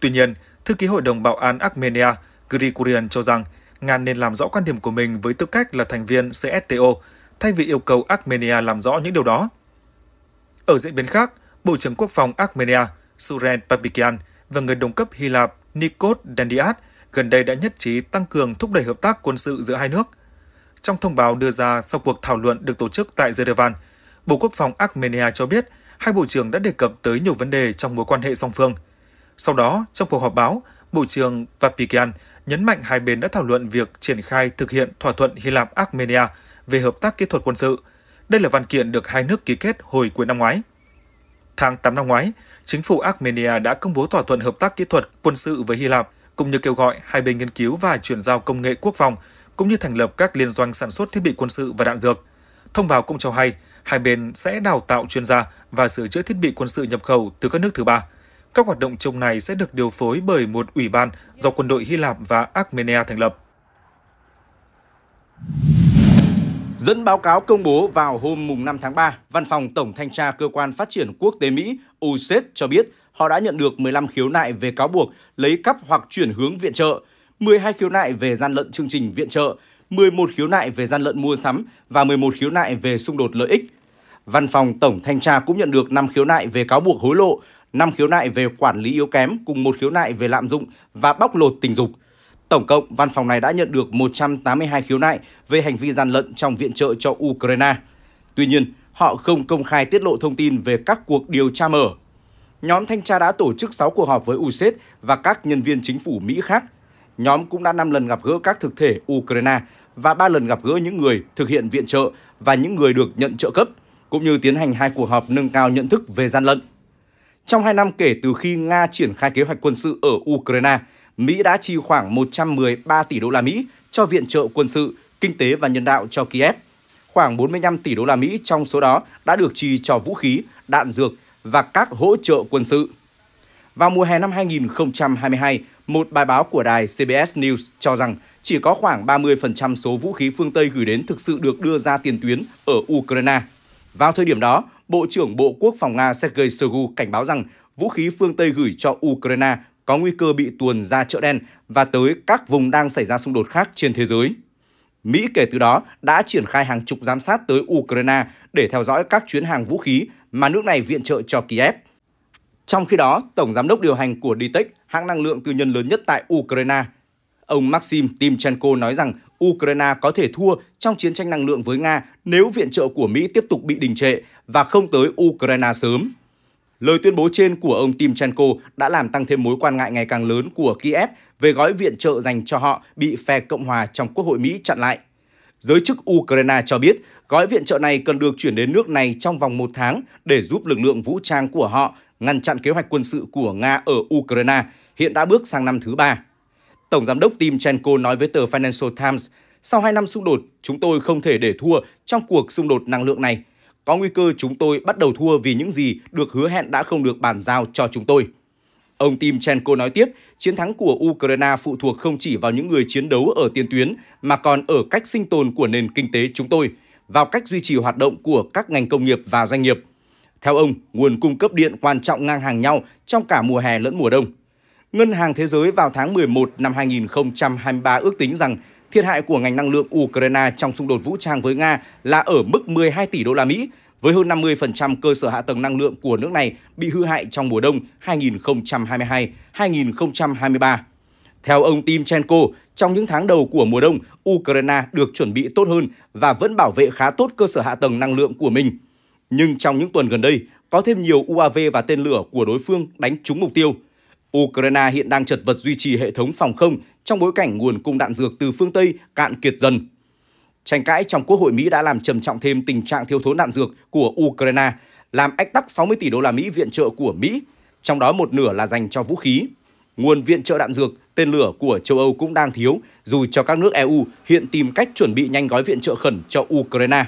Tuy nhiên, thư ký Hội đồng Bảo an Armenia Grigorian cho rằng Nga nên làm rõ quan điểm của mình với tư cách là thành viên CSTO, thay vì yêu cầu Armenia làm rõ những điều đó. Ở diễn biến khác, Bộ trưởng Quốc phòng Armenia Suren Papikian và người đồng cấp Hy Lạp Nikos Dendiad gần đây đã nhất trí tăng cường thúc đẩy hợp tác quân sự giữa hai nước. Trong thông báo đưa ra sau cuộc thảo luận được tổ chức tại Yerevan, Bộ Quốc phòng Armenia cho biết hai bộ trưởng đã đề cập tới nhiều vấn đề trong mối quan hệ song phương. Sau đó, trong cuộc họp báo, Bộ trưởng Papikian nhấn mạnh hai bên đã thảo luận việc triển khai thực hiện thỏa thuận Hy Lạp Armenia về hợp tác kỹ thuật quân sự. Đây là văn kiện được hai nước ký kết hồi cuối năm ngoái. Tháng 8 năm ngoái, chính phủ Armenia đã công bố thỏa thuận hợp tác kỹ thuật quân sự với Hy Lạp, cũng như kêu gọi hai bên nghiên cứu và chuyển giao công nghệ quốc phòng, cũng như thành lập các liên doanh sản xuất thiết bị quân sự và đạn dược. Thông báo cũng cho hay, hai bên sẽ đào tạo chuyên gia và sửa chữa thiết bị quân sự nhập khẩu từ các nước thứ ba. Các hoạt động chung này sẽ được điều phối bởi một ủy ban do quân đội Hy Lạp và Armenia thành lập. Dẫn báo cáo công bố vào hôm mùng 5 tháng 3, Văn phòng Tổng thanh tra Cơ quan Phát triển Quốc tế Mỹ USAID cho biết họ đã nhận được 15 khiếu nại về cáo buộc lấy cắp hoặc chuyển hướng viện trợ, 12 khiếu nại về gian lận chương trình viện trợ, 11 khiếu nại về gian lận mua sắm và 11 khiếu nại về xung đột lợi ích. Văn phòng Tổng Thanh tra cũng nhận được 5 khiếu nại về cáo buộc hối lộ, 5 khiếu nại về quản lý yếu kém cùng một khiếu nại về lạm dụng và bóc lột tình dục. Tổng cộng, văn phòng này đã nhận được 182 khiếu nại về hành vi gian lận trong viện trợ cho Ukraine. Tuy nhiên, họ không công khai tiết lộ thông tin về các cuộc điều tra mở. Nhóm thanh tra đã tổ chức 6 cuộc họp với UCED và các nhân viên chính phủ Mỹ khác. Nhóm cũng đã 5 lần gặp gỡ các thực thể Ukraine và 3 lần gặp gỡ những người thực hiện viện trợ và những người được nhận trợ cấp – cũng như tiến hành hai cuộc họp nâng cao nhận thức về gian lận. Trong hai năm kể từ khi Nga triển khai kế hoạch quân sự ở Ukraine, Mỹ đã chi khoảng 113 tỷ đô la Mỹ cho viện trợ quân sự, kinh tế và nhân đạo cho Kiev. Khoảng 45 tỷ đô la Mỹ trong số đó đã được chi cho vũ khí, đạn dược và các hỗ trợ quân sự. Vào mùa hè năm 2022, một bài báo của đài CBS News cho rằng chỉ có khoảng 30% số vũ khí phương Tây gửi đến thực sự được đưa ra tiền tuyến ở Ukraine – vào thời điểm đó, Bộ trưởng Bộ Quốc phòng Nga Sergei Shoigu cảnh báo rằng vũ khí phương Tây gửi cho Ukraine có nguy cơ bị tuồn ra chợ đen và tới các vùng đang xảy ra xung đột khác trên thế giới. Mỹ kể từ đó đã triển khai hàng chục giám sát tới Ukraine để theo dõi các chuyến hàng vũ khí mà nước này viện trợ cho Kiev. Trong khi đó, Tổng Giám đốc điều hành của DTEC, hãng năng lượng tư nhân lớn nhất tại Ukraine, ông Maxim Timchenko nói rằng Ukraine có thể thua trong chiến tranh năng lượng với Nga nếu viện trợ của Mỹ tiếp tục bị đình trệ và không tới Ukraine sớm. Lời tuyên bố trên của ông Timchenko đã làm tăng thêm mối quan ngại ngày càng lớn của Kiev về gói viện trợ dành cho họ bị phe Cộng hòa trong Quốc hội Mỹ chặn lại. Giới chức Ukraine cho biết gói viện trợ này cần được chuyển đến nước này trong vòng một tháng để giúp lực lượng vũ trang của họ ngăn chặn kế hoạch quân sự của Nga ở Ukraine, hiện đã bước sang năm thứ ba. Tổng giám đốc Tim Chenko nói với tờ Financial Times, sau 2 năm xung đột, chúng tôi không thể để thua trong cuộc xung đột năng lượng này. Có nguy cơ chúng tôi bắt đầu thua vì những gì được hứa hẹn đã không được bàn giao cho chúng tôi. Ông Tim Chenko nói tiếp, chiến thắng của Ukraine phụ thuộc không chỉ vào những người chiến đấu ở tiền tuyến mà còn ở cách sinh tồn của nền kinh tế chúng tôi, vào cách duy trì hoạt động của các ngành công nghiệp và doanh nghiệp. Theo ông, nguồn cung cấp điện quan trọng ngang hàng nhau trong cả mùa hè lẫn mùa đông. Ngân hàng Thế giới vào tháng 11 năm 2023 ước tính rằng thiệt hại của ngành năng lượng Ukraine trong xung đột vũ trang với Nga là ở mức 12 tỷ đô la Mỹ, với hơn 50% cơ sở hạ tầng năng lượng của nước này bị hư hại trong mùa đông 2022-2023. Theo ông Timchenko, trong những tháng đầu của mùa đông, Ukraine được chuẩn bị tốt hơn và vẫn bảo vệ khá tốt cơ sở hạ tầng năng lượng của mình. Nhưng trong những tuần gần đây, có thêm nhiều UAV và tên lửa của đối phương đánh trúng mục tiêu – Ukraine hiện đang chật vật duy trì hệ thống phòng không trong bối cảnh nguồn cung đạn dược từ phương Tây cạn kiệt dần. Tranh cãi trong Quốc hội Mỹ đã làm trầm trọng thêm tình trạng thiếu thốn đạn dược của Ukraine, làm ách tắc 60 tỷ đô la Mỹ viện trợ của Mỹ, trong đó một nửa là dành cho vũ khí. Nguồn viện trợ đạn dược, tên lửa của châu Âu cũng đang thiếu, dù cho các nước EU hiện tìm cách chuẩn bị nhanh gói viện trợ khẩn cho Ukraine.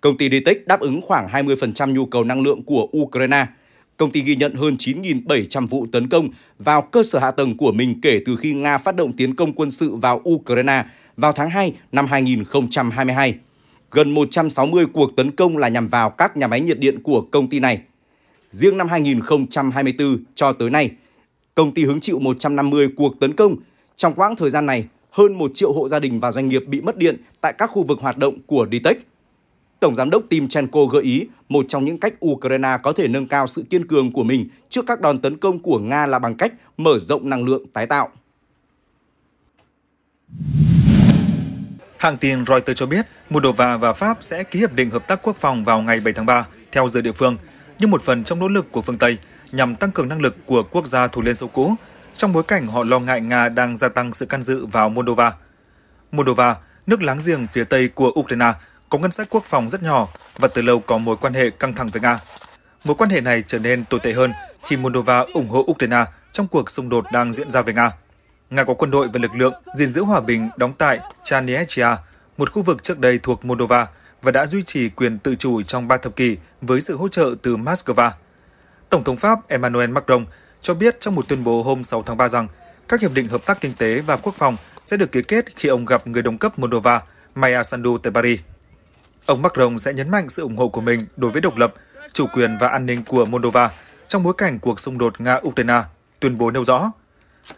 Công ty Ditech đáp ứng khoảng 20% nhu cầu năng lượng của Ukraine – Công ty ghi nhận hơn 9.700 vụ tấn công vào cơ sở hạ tầng của mình kể từ khi Nga phát động tiến công quân sự vào Ukraine vào tháng 2 năm 2022. Gần 160 cuộc tấn công là nhằm vào các nhà máy nhiệt điện của công ty này. Riêng năm 2024 cho tới nay, công ty hứng chịu 150 cuộc tấn công. Trong quãng thời gian này, hơn 1 triệu hộ gia đình và doanh nghiệp bị mất điện tại các khu vực hoạt động của DTEC. Tổng giám đốc Tim Chenko gợi ý một trong những cách Ukraine có thể nâng cao sự kiên cường của mình trước các đòn tấn công của Nga là bằng cách mở rộng năng lượng tái tạo. Hãng tin Reuters cho biết, Moldova và Pháp sẽ ký hiệp định hợp tác quốc phòng vào ngày 7 tháng 3 theo giờ địa phương, như một phần trong nỗ lực của phương Tây nhằm tăng cường năng lực của quốc gia thuộc Liên Xô cũ trong bối cảnh họ lo ngại Nga đang gia tăng sự can dự vào Moldova. Moldova, nước láng giềng phía tây của Ukraine, có ngân sách quốc phòng rất nhỏ và từ lâu có mối quan hệ căng thẳng với Nga. Mối quan hệ này trở nên tồi tệ hơn khi Moldova ủng hộ Ukraine trong cuộc xung đột đang diễn ra với Nga. Nga có quân đội và lực lượng gìn giữ hòa bình đóng tại Transnistria, một khu vực trước đây thuộc Moldova và đã duy trì quyền tự chủ trong ba thập kỷ với sự hỗ trợ từ Moscow. Tổng thống Pháp Emmanuel Macron cho biết trong một tuyên bố hôm 6 tháng 3 rằng các hiệp định hợp tác kinh tế và quốc phòng sẽ được ký kết khi ông gặp người đồng cấp Moldova Maya Sandu tại Paris. Ông Macron sẽ nhấn mạnh sự ủng hộ của mình đối với độc lập, chủ quyền và an ninh của Moldova trong bối cảnh cuộc xung đột Nga-Ukraine, tuyên bố nêu rõ.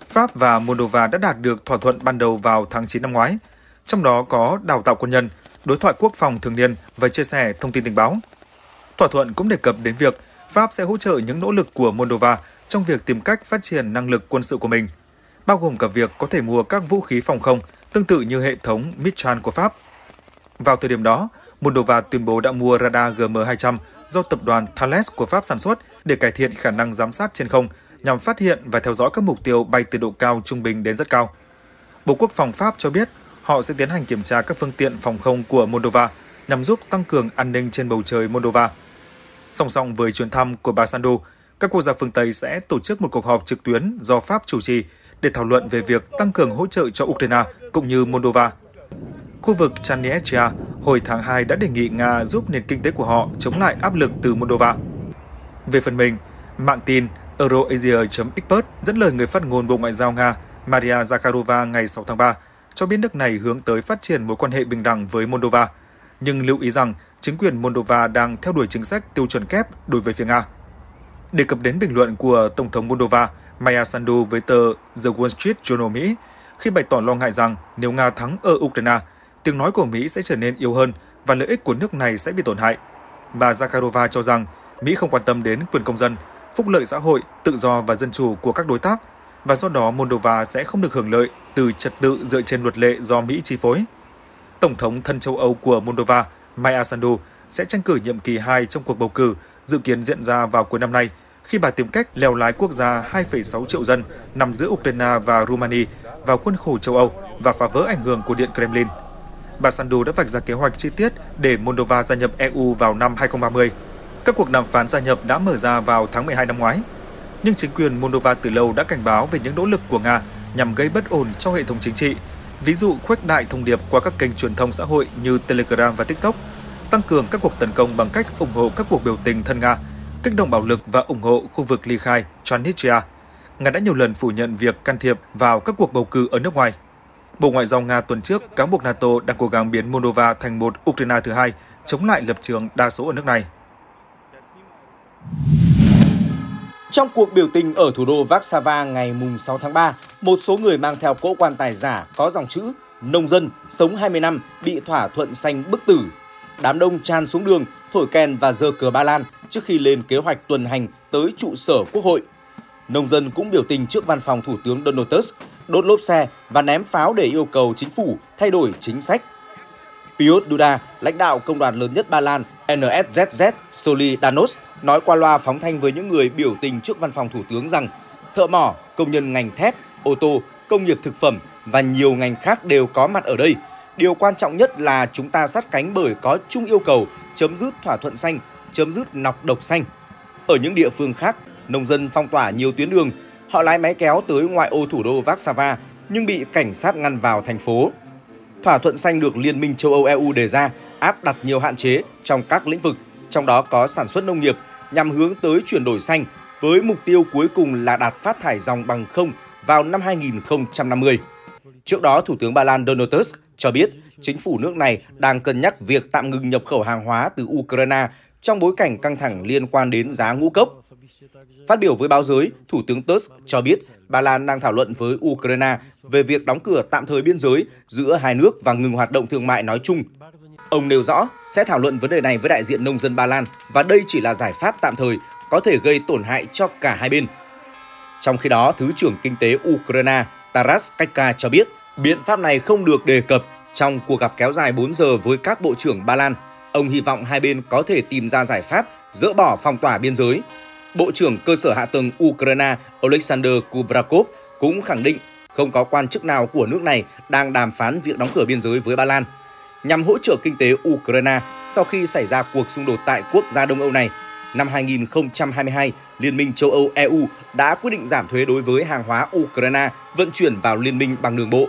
Pháp và Moldova đã đạt được thỏa thuận ban đầu vào tháng 9 năm ngoái, trong đó có đào tạo quân nhân, đối thoại quốc phòng thường niên và chia sẻ thông tin tình báo. Thỏa thuận cũng đề cập đến việc Pháp sẽ hỗ trợ những nỗ lực của Moldova trong việc tìm cách phát triển năng lực quân sự của mình, bao gồm cả việc có thể mua các vũ khí phòng không tương tự như hệ thống Mitchell của Pháp – vào thời điểm đó, Moldova tuyên bố đã mua radar GM200 do tập đoàn Thales của Pháp sản xuất để cải thiện khả năng giám sát trên không nhằm phát hiện và theo dõi các mục tiêu bay từ độ cao trung bình đến rất cao. Bộ Quốc phòng Pháp cho biết họ sẽ tiến hành kiểm tra các phương tiện phòng không của Moldova nhằm giúp tăng cường an ninh trên bầu trời Moldova. Song song với chuyến thăm của bà Sandu, các quốc gia phương Tây sẽ tổ chức một cuộc họp trực tuyến do Pháp chủ trì để thảo luận về việc tăng cường hỗ trợ cho Ukraine cũng như Moldova khu vực Transnistria hồi tháng 2 đã đề nghị Nga giúp nền kinh tế của họ chống lại áp lực từ Moldova. Về phần mình, mạng tin Euroasia.expert dẫn lời người phát ngôn Bộ Ngoại giao Nga Maria Zakharova ngày 6 tháng 3 cho biết nước này hướng tới phát triển mối quan hệ bình đẳng với Moldova, nhưng lưu ý rằng chính quyền Moldova đang theo đuổi chính sách tiêu chuẩn kép đối với phía Nga. Đề cập đến bình luận của Tổng thống Moldova Maya Sandu với tờ The Wall Street Journal Mỹ khi bày tỏ lo ngại rằng nếu Nga thắng ở Ukraine, tiếng nói của Mỹ sẽ trở nên yếu hơn và lợi ích của nước này sẽ bị tổn hại. Bà Zakharova cho rằng Mỹ không quan tâm đến quyền công dân, phúc lợi xã hội, tự do và dân chủ của các đối tác và do đó Moldova sẽ không được hưởng lợi từ trật tự dựa trên luật lệ do Mỹ chi phối. Tổng thống thân châu Âu của Moldova, Maia Sandu, sẽ tranh cử nhiệm kỳ 2 trong cuộc bầu cử dự kiến diễn ra vào cuối năm nay khi bà tìm cách leo lái quốc gia 2,6 triệu dân nằm giữa Ukraine và Romania vào khuôn khổ châu Âu và phá vỡ ảnh hưởng của Điện Kremlin bà Sandu đã vạch ra kế hoạch chi tiết để Moldova gia nhập EU vào năm 2030. Các cuộc đàm phán gia nhập đã mở ra vào tháng 12 năm ngoái, nhưng chính quyền Moldova từ lâu đã cảnh báo về những nỗ lực của Nga nhằm gây bất ổn cho hệ thống chính trị, ví dụ khuếch đại thông điệp qua các kênh truyền thông xã hội như Telegram và TikTok, tăng cường các cuộc tấn công bằng cách ủng hộ các cuộc biểu tình thân Nga, kích động bạo lực và ủng hộ khu vực ly khai Transnistria. Nga đã nhiều lần phủ nhận việc can thiệp vào các cuộc bầu cử ở nước ngoài. Bộ Ngoại giao Nga tuần trước cáo buộc NATO đang cố gắng biến Moldova thành một Ukraine thứ hai, chống lại lập trường đa số ở nước này. Trong cuộc biểu tình ở thủ đô Warsaw ngày 6 tháng 3, một số người mang theo cỗ quan tài giả có dòng chữ Nông dân sống 20 năm bị thỏa thuận xanh bức tử. Đám đông tràn xuống đường, thổi kèn và giơ cờ Ba Lan trước khi lên kế hoạch tuần hành tới trụ sở quốc hội. Nông dân cũng biểu tình trước văn phòng Thủ tướng Donald Tusk đốt lốp xe và ném pháo để yêu cầu chính phủ thay đổi chính sách. Piotr Duda, lãnh đạo công đoàn lớn nhất Ba Lan NSZZ Solidarność, nói qua loa phóng thanh với những người biểu tình trước văn phòng thủ tướng rằng thợ mỏ, công nhân ngành thép, ô tô, công nghiệp thực phẩm và nhiều ngành khác đều có mặt ở đây. Điều quan trọng nhất là chúng ta sát cánh bởi có chung yêu cầu chấm dứt thỏa thuận xanh, chấm dứt nọc độc xanh. Ở những địa phương khác, nông dân phong tỏa nhiều tuyến đường Họ lái máy kéo tới ngoại ô thủ đô Warsaw nhưng bị cảnh sát ngăn vào thành phố. Thỏa thuận xanh được Liên minh châu Âu EU đề ra áp đặt nhiều hạn chế trong các lĩnh vực, trong đó có sản xuất nông nghiệp nhằm hướng tới chuyển đổi xanh với mục tiêu cuối cùng là đạt phát thải dòng bằng không vào năm 2050. Trước đó, Thủ tướng Ba Lan Donald Tusk cho biết chính phủ nước này đang cân nhắc việc tạm ngừng nhập khẩu hàng hóa từ Ukraine trong bối cảnh căng thẳng liên quan đến giá ngũ cốc. Phát biểu với báo giới, Thủ tướng Tusk cho biết Ba Lan đang thảo luận với Ukraine về việc đóng cửa tạm thời biên giới giữa hai nước và ngừng hoạt động thương mại nói chung. Ông nêu rõ sẽ thảo luận vấn đề này với đại diện nông dân Ba Lan và đây chỉ là giải pháp tạm thời có thể gây tổn hại cho cả hai bên. Trong khi đó, Thứ trưởng Kinh tế Ukraine Taras Kajka cho biết biện pháp này không được đề cập trong cuộc gặp kéo dài 4 giờ với các bộ trưởng Ba Lan. Ông hy vọng hai bên có thể tìm ra giải pháp dỡ bỏ phong tỏa biên giới Bộ trưởng Cơ sở Hạ tầng Ukraine Alexander Kubrakov cũng khẳng định không có quan chức nào của nước này đang đàm phán việc đóng cửa biên giới với Ba Lan nhằm hỗ trợ kinh tế Ukraine sau khi xảy ra cuộc xung đột tại quốc gia Đông Âu này. Năm 2022, Liên minh châu Âu EU đã quyết định giảm thuế đối với hàng hóa Ukraine vận chuyển vào liên minh bằng đường bộ.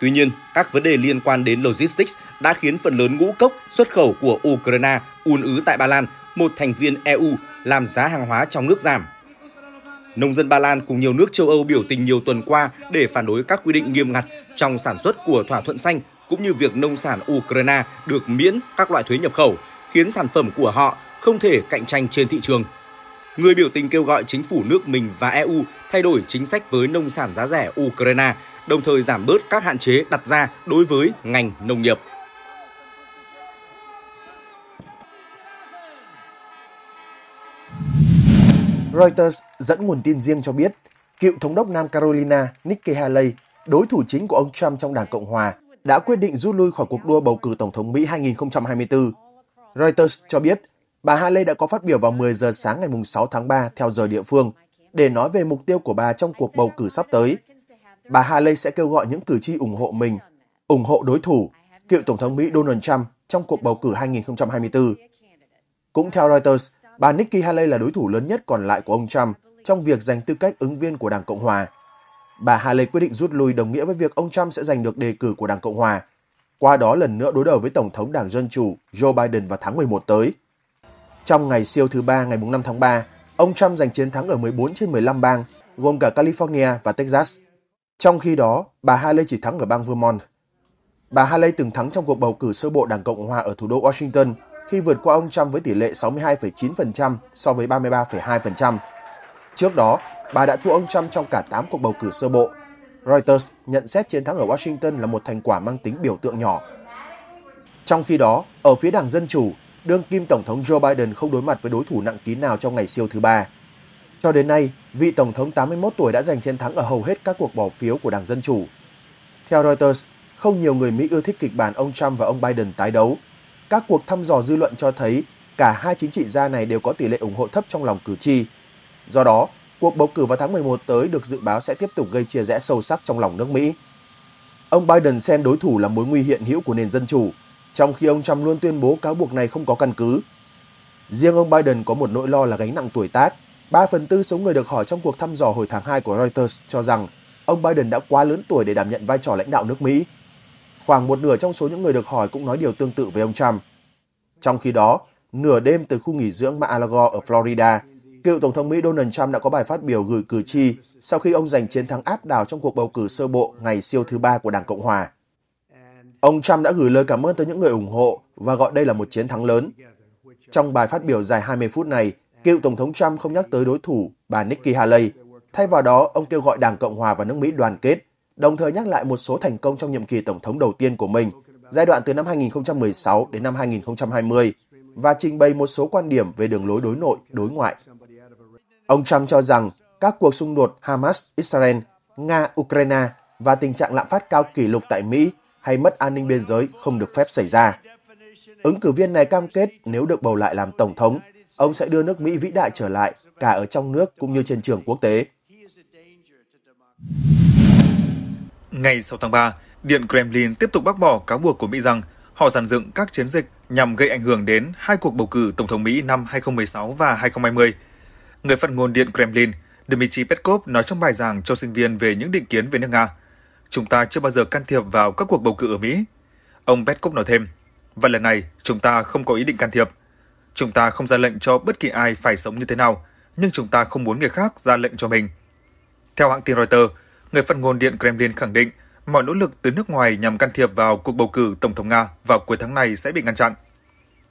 Tuy nhiên, các vấn đề liên quan đến logistics đã khiến phần lớn ngũ cốc xuất khẩu của Ukraine ùn ứ tại Ba Lan, một thành viên EU làm giá hàng hóa trong nước giảm. Nông dân Ba Lan cùng nhiều nước châu Âu biểu tình nhiều tuần qua để phản đối các quy định nghiêm ngặt trong sản xuất của thỏa thuận xanh cũng như việc nông sản Ukraine được miễn các loại thuế nhập khẩu, khiến sản phẩm của họ không thể cạnh tranh trên thị trường. Người biểu tình kêu gọi chính phủ nước mình và EU thay đổi chính sách với nông sản giá rẻ Ukraine, đồng thời giảm bớt các hạn chế đặt ra đối với ngành nông nghiệp. Reuters dẫn nguồn tin riêng cho biết, cựu thống đốc Nam Carolina Nikki Haley, đối thủ chính của ông Trump trong Đảng Cộng Hòa, đã quyết định rút lui khỏi cuộc đua bầu cử Tổng thống Mỹ 2024. Reuters cho biết, bà Haley đã có phát biểu vào 10 giờ sáng ngày 6 tháng 3 theo giờ địa phương để nói về mục tiêu của bà trong cuộc bầu cử sắp tới. Bà Haley sẽ kêu gọi những cử tri ủng hộ mình, ủng hộ đối thủ, cựu Tổng thống Mỹ Donald Trump trong cuộc bầu cử 2024. Cũng theo Reuters, Bà Nikki Haley là đối thủ lớn nhất còn lại của ông Trump trong việc giành tư cách ứng viên của Đảng Cộng Hòa. Bà Haley quyết định rút lui đồng nghĩa với việc ông Trump sẽ giành được đề cử của Đảng Cộng Hòa, qua đó lần nữa đối đầu với Tổng thống Đảng Dân Chủ Joe Biden vào tháng 11 tới. Trong ngày siêu thứ ba ngày 5 tháng 3, ông Trump giành chiến thắng ở 14 trên 15 bang, gồm cả California và Texas. Trong khi đó, bà Haley chỉ thắng ở bang Vermont. Bà Haley từng thắng trong cuộc bầu cử sơ bộ Đảng Cộng Hòa ở thủ đô Washington khi vượt qua ông Trump với tỷ lệ 62,9% so với 33,2%. Trước đó, bà đã thua ông Trump trong cả 8 cuộc bầu cử sơ bộ. Reuters nhận xét chiến thắng ở Washington là một thành quả mang tính biểu tượng nhỏ. Trong khi đó, ở phía đảng Dân Chủ, đương kim Tổng thống Joe Biden không đối mặt với đối thủ nặng ký nào trong ngày siêu thứ ba. Cho đến nay, vị Tổng thống 81 tuổi đã giành chiến thắng ở hầu hết các cuộc bỏ phiếu của đảng Dân Chủ. Theo Reuters, không nhiều người Mỹ ưa thích kịch bản ông Trump và ông Biden tái đấu, các cuộc thăm dò dư luận cho thấy cả hai chính trị gia này đều có tỷ lệ ủng hộ thấp trong lòng cử tri. Do đó, cuộc bầu cử vào tháng 11 tới được dự báo sẽ tiếp tục gây chia rẽ sâu sắc trong lòng nước Mỹ. Ông Biden xem đối thủ là mối nguy hiện hữu của nền dân chủ, trong khi ông Trump luôn tuyên bố cáo buộc này không có căn cứ. Riêng ông Biden có một nỗi lo là gánh nặng tuổi tác. 3 phần tư số người được hỏi trong cuộc thăm dò hồi tháng 2 của Reuters cho rằng ông Biden đã quá lớn tuổi để đảm nhận vai trò lãnh đạo nước Mỹ khoảng một nửa trong số những người được hỏi cũng nói điều tương tự về ông Trump. Trong khi đó, nửa đêm từ khu nghỉ dưỡng Mar-a-Lago ở Florida, cựu Tổng thống Mỹ Donald Trump đã có bài phát biểu gửi cử tri sau khi ông giành chiến thắng áp đảo trong cuộc bầu cử sơ bộ ngày siêu thứ ba của Đảng Cộng Hòa. Ông Trump đã gửi lời cảm ơn tới những người ủng hộ và gọi đây là một chiến thắng lớn. Trong bài phát biểu dài 20 phút này, cựu Tổng thống Trump không nhắc tới đối thủ bà Nikki Haley. Thay vào đó, ông kêu gọi Đảng Cộng Hòa và nước Mỹ đoàn kết đồng thời nhắc lại một số thành công trong nhiệm kỳ tổng thống đầu tiên của mình, giai đoạn từ năm 2016 đến năm 2020 và trình bày một số quan điểm về đường lối đối nội, đối ngoại. Ông Trump cho rằng các cuộc xung đột Hamas-Israel, Nga-Ukraine và tình trạng lạm phát cao kỷ lục tại Mỹ hay mất an ninh biên giới không được phép xảy ra. Ứng cử viên này cam kết nếu được bầu lại làm tổng thống, ông sẽ đưa nước Mỹ vĩ đại trở lại cả ở trong nước cũng như trên trường quốc tế. Ngày 6 tháng 3, Điện Kremlin tiếp tục bác bỏ cáo buộc của Mỹ rằng họ giàn dựng các chiến dịch nhằm gây ảnh hưởng đến hai cuộc bầu cử Tổng thống Mỹ năm 2016 và 2020. Người phát ngôn Điện Kremlin, Dmitry Peskov nói trong bài giảng cho sinh viên về những định kiến về nước Nga. Chúng ta chưa bao giờ can thiệp vào các cuộc bầu cử ở Mỹ. Ông Peskov nói thêm, và lần này chúng ta không có ý định can thiệp. Chúng ta không ra lệnh cho bất kỳ ai phải sống như thế nào, nhưng chúng ta không muốn người khác ra lệnh cho mình. Theo hãng tin Reuters, người phát ngôn Điện Kremlin khẳng định mọi nỗ lực từ nước ngoài nhằm can thiệp vào cuộc bầu cử Tổng thống Nga vào cuối tháng này sẽ bị ngăn chặn.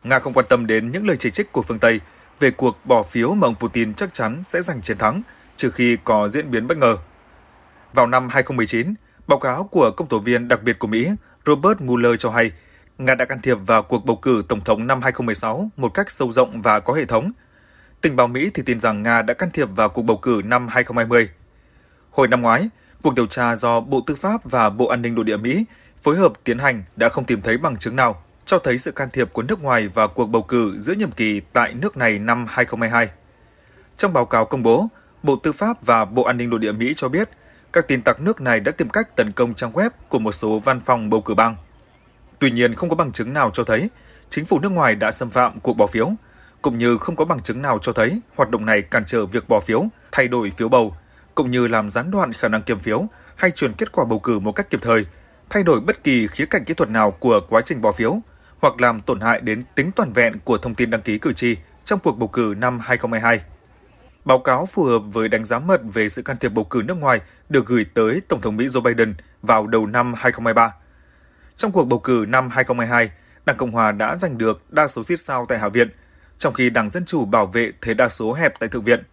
Nga không quan tâm đến những lời chỉ trích của phương Tây về cuộc bỏ phiếu mà ông Putin chắc chắn sẽ giành chiến thắng trừ khi có diễn biến bất ngờ. Vào năm 2019, báo cáo của công tố viên đặc biệt của Mỹ Robert Mueller cho hay Nga đã can thiệp vào cuộc bầu cử tổng thống năm 2016 một cách sâu rộng và có hệ thống. Tình báo Mỹ thì tin rằng Nga đã can thiệp vào cuộc bầu cử năm 2020. Hồi năm ngoái, Cuộc điều tra do Bộ Tư pháp và Bộ An ninh Nội địa Mỹ phối hợp tiến hành đã không tìm thấy bằng chứng nào cho thấy sự can thiệp của nước ngoài vào cuộc bầu cử giữa nhiệm kỳ tại nước này năm 2022. Trong báo cáo công bố, Bộ Tư pháp và Bộ An ninh Nội địa Mỹ cho biết các tin tặc nước này đã tìm cách tấn công trang web của một số văn phòng bầu cử bang. Tuy nhiên, không có bằng chứng nào cho thấy chính phủ nước ngoài đã xâm phạm cuộc bỏ phiếu, cũng như không có bằng chứng nào cho thấy hoạt động này cản trở việc bỏ phiếu, thay đổi phiếu bầu cũng như làm gián đoạn khả năng kiểm phiếu hay truyền kết quả bầu cử một cách kịp thời, thay đổi bất kỳ khía cạnh kỹ thuật nào của quá trình bỏ phiếu hoặc làm tổn hại đến tính toàn vẹn của thông tin đăng ký cử tri trong cuộc bầu cử năm 2022. Báo cáo phù hợp với đánh giá mật về sự can thiệp bầu cử nước ngoài được gửi tới Tổng thống Mỹ Joe Biden vào đầu năm 2023. Trong cuộc bầu cử năm 2022, Đảng Cộng hòa đã giành được đa số xít sao tại Hạ viện, trong khi Đảng Dân chủ bảo vệ thế đa số hẹp tại Thượng viện.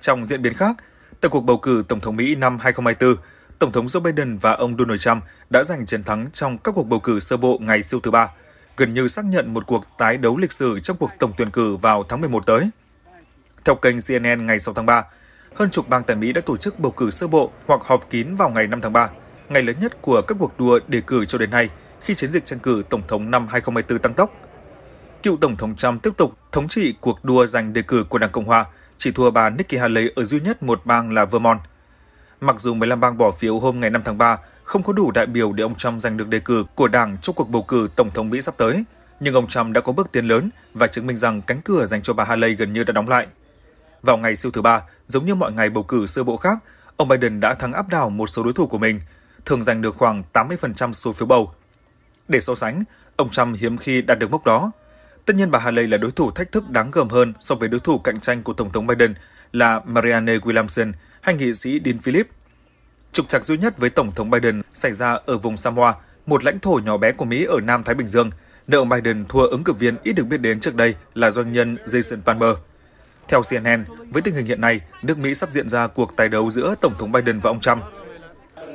Trong diễn biến khác, Tại cuộc bầu cử Tổng thống Mỹ năm 2024, Tổng thống Joe Biden và ông Donald Trump đã giành chiến thắng trong các cuộc bầu cử sơ bộ ngày siêu thứ ba, gần như xác nhận một cuộc tái đấu lịch sử trong cuộc tổng tuyển cử vào tháng 11 tới. Theo kênh CNN ngày 6 tháng 3, hơn chục bang tại Mỹ đã tổ chức bầu cử sơ bộ hoặc họp kín vào ngày 5 tháng 3, ngày lớn nhất của các cuộc đua đề cử cho đến nay khi chiến dịch tranh cử Tổng thống năm 2024 tăng tốc. Cựu Tổng thống Trump tiếp tục thống trị cuộc đua giành đề cử của Đảng Cộng Hòa – chỉ thua bà Nikki Haley ở duy nhất một bang là Vermont. Mặc dù 15 bang bỏ phiếu hôm ngày 5 tháng 3 không có đủ đại biểu để ông Trump giành được đề cử của Đảng trong cuộc bầu cử Tổng thống Mỹ sắp tới, nhưng ông Trump đã có bước tiến lớn và chứng minh rằng cánh cửa dành cho bà Haley gần như đã đóng lại. Vào ngày siêu thứ ba, giống như mọi ngày bầu cử sơ bộ khác, ông Biden đã thắng áp đảo một số đối thủ của mình, thường giành được khoảng 80% số phiếu bầu. Để so sánh, ông Trump hiếm khi đạt được mốc đó, Tất nhiên bà Haley là đối thủ thách thức đáng gờm hơn so với đối thủ cạnh tranh của Tổng thống Biden là Marianne Williamson, hay nghị sĩ Dean Phillips. Trục trặc duy nhất với Tổng thống Biden xảy ra ở vùng Samoa, một lãnh thổ nhỏ bé của Mỹ ở Nam Thái Bình Dương, Nợ ông Biden thua ứng cử viên ít được biết đến trước đây là doanh nhân Jason Palmer. Theo CNN, với tình hình hiện nay, nước Mỹ sắp diễn ra cuộc tài đấu giữa Tổng thống Biden và ông Trump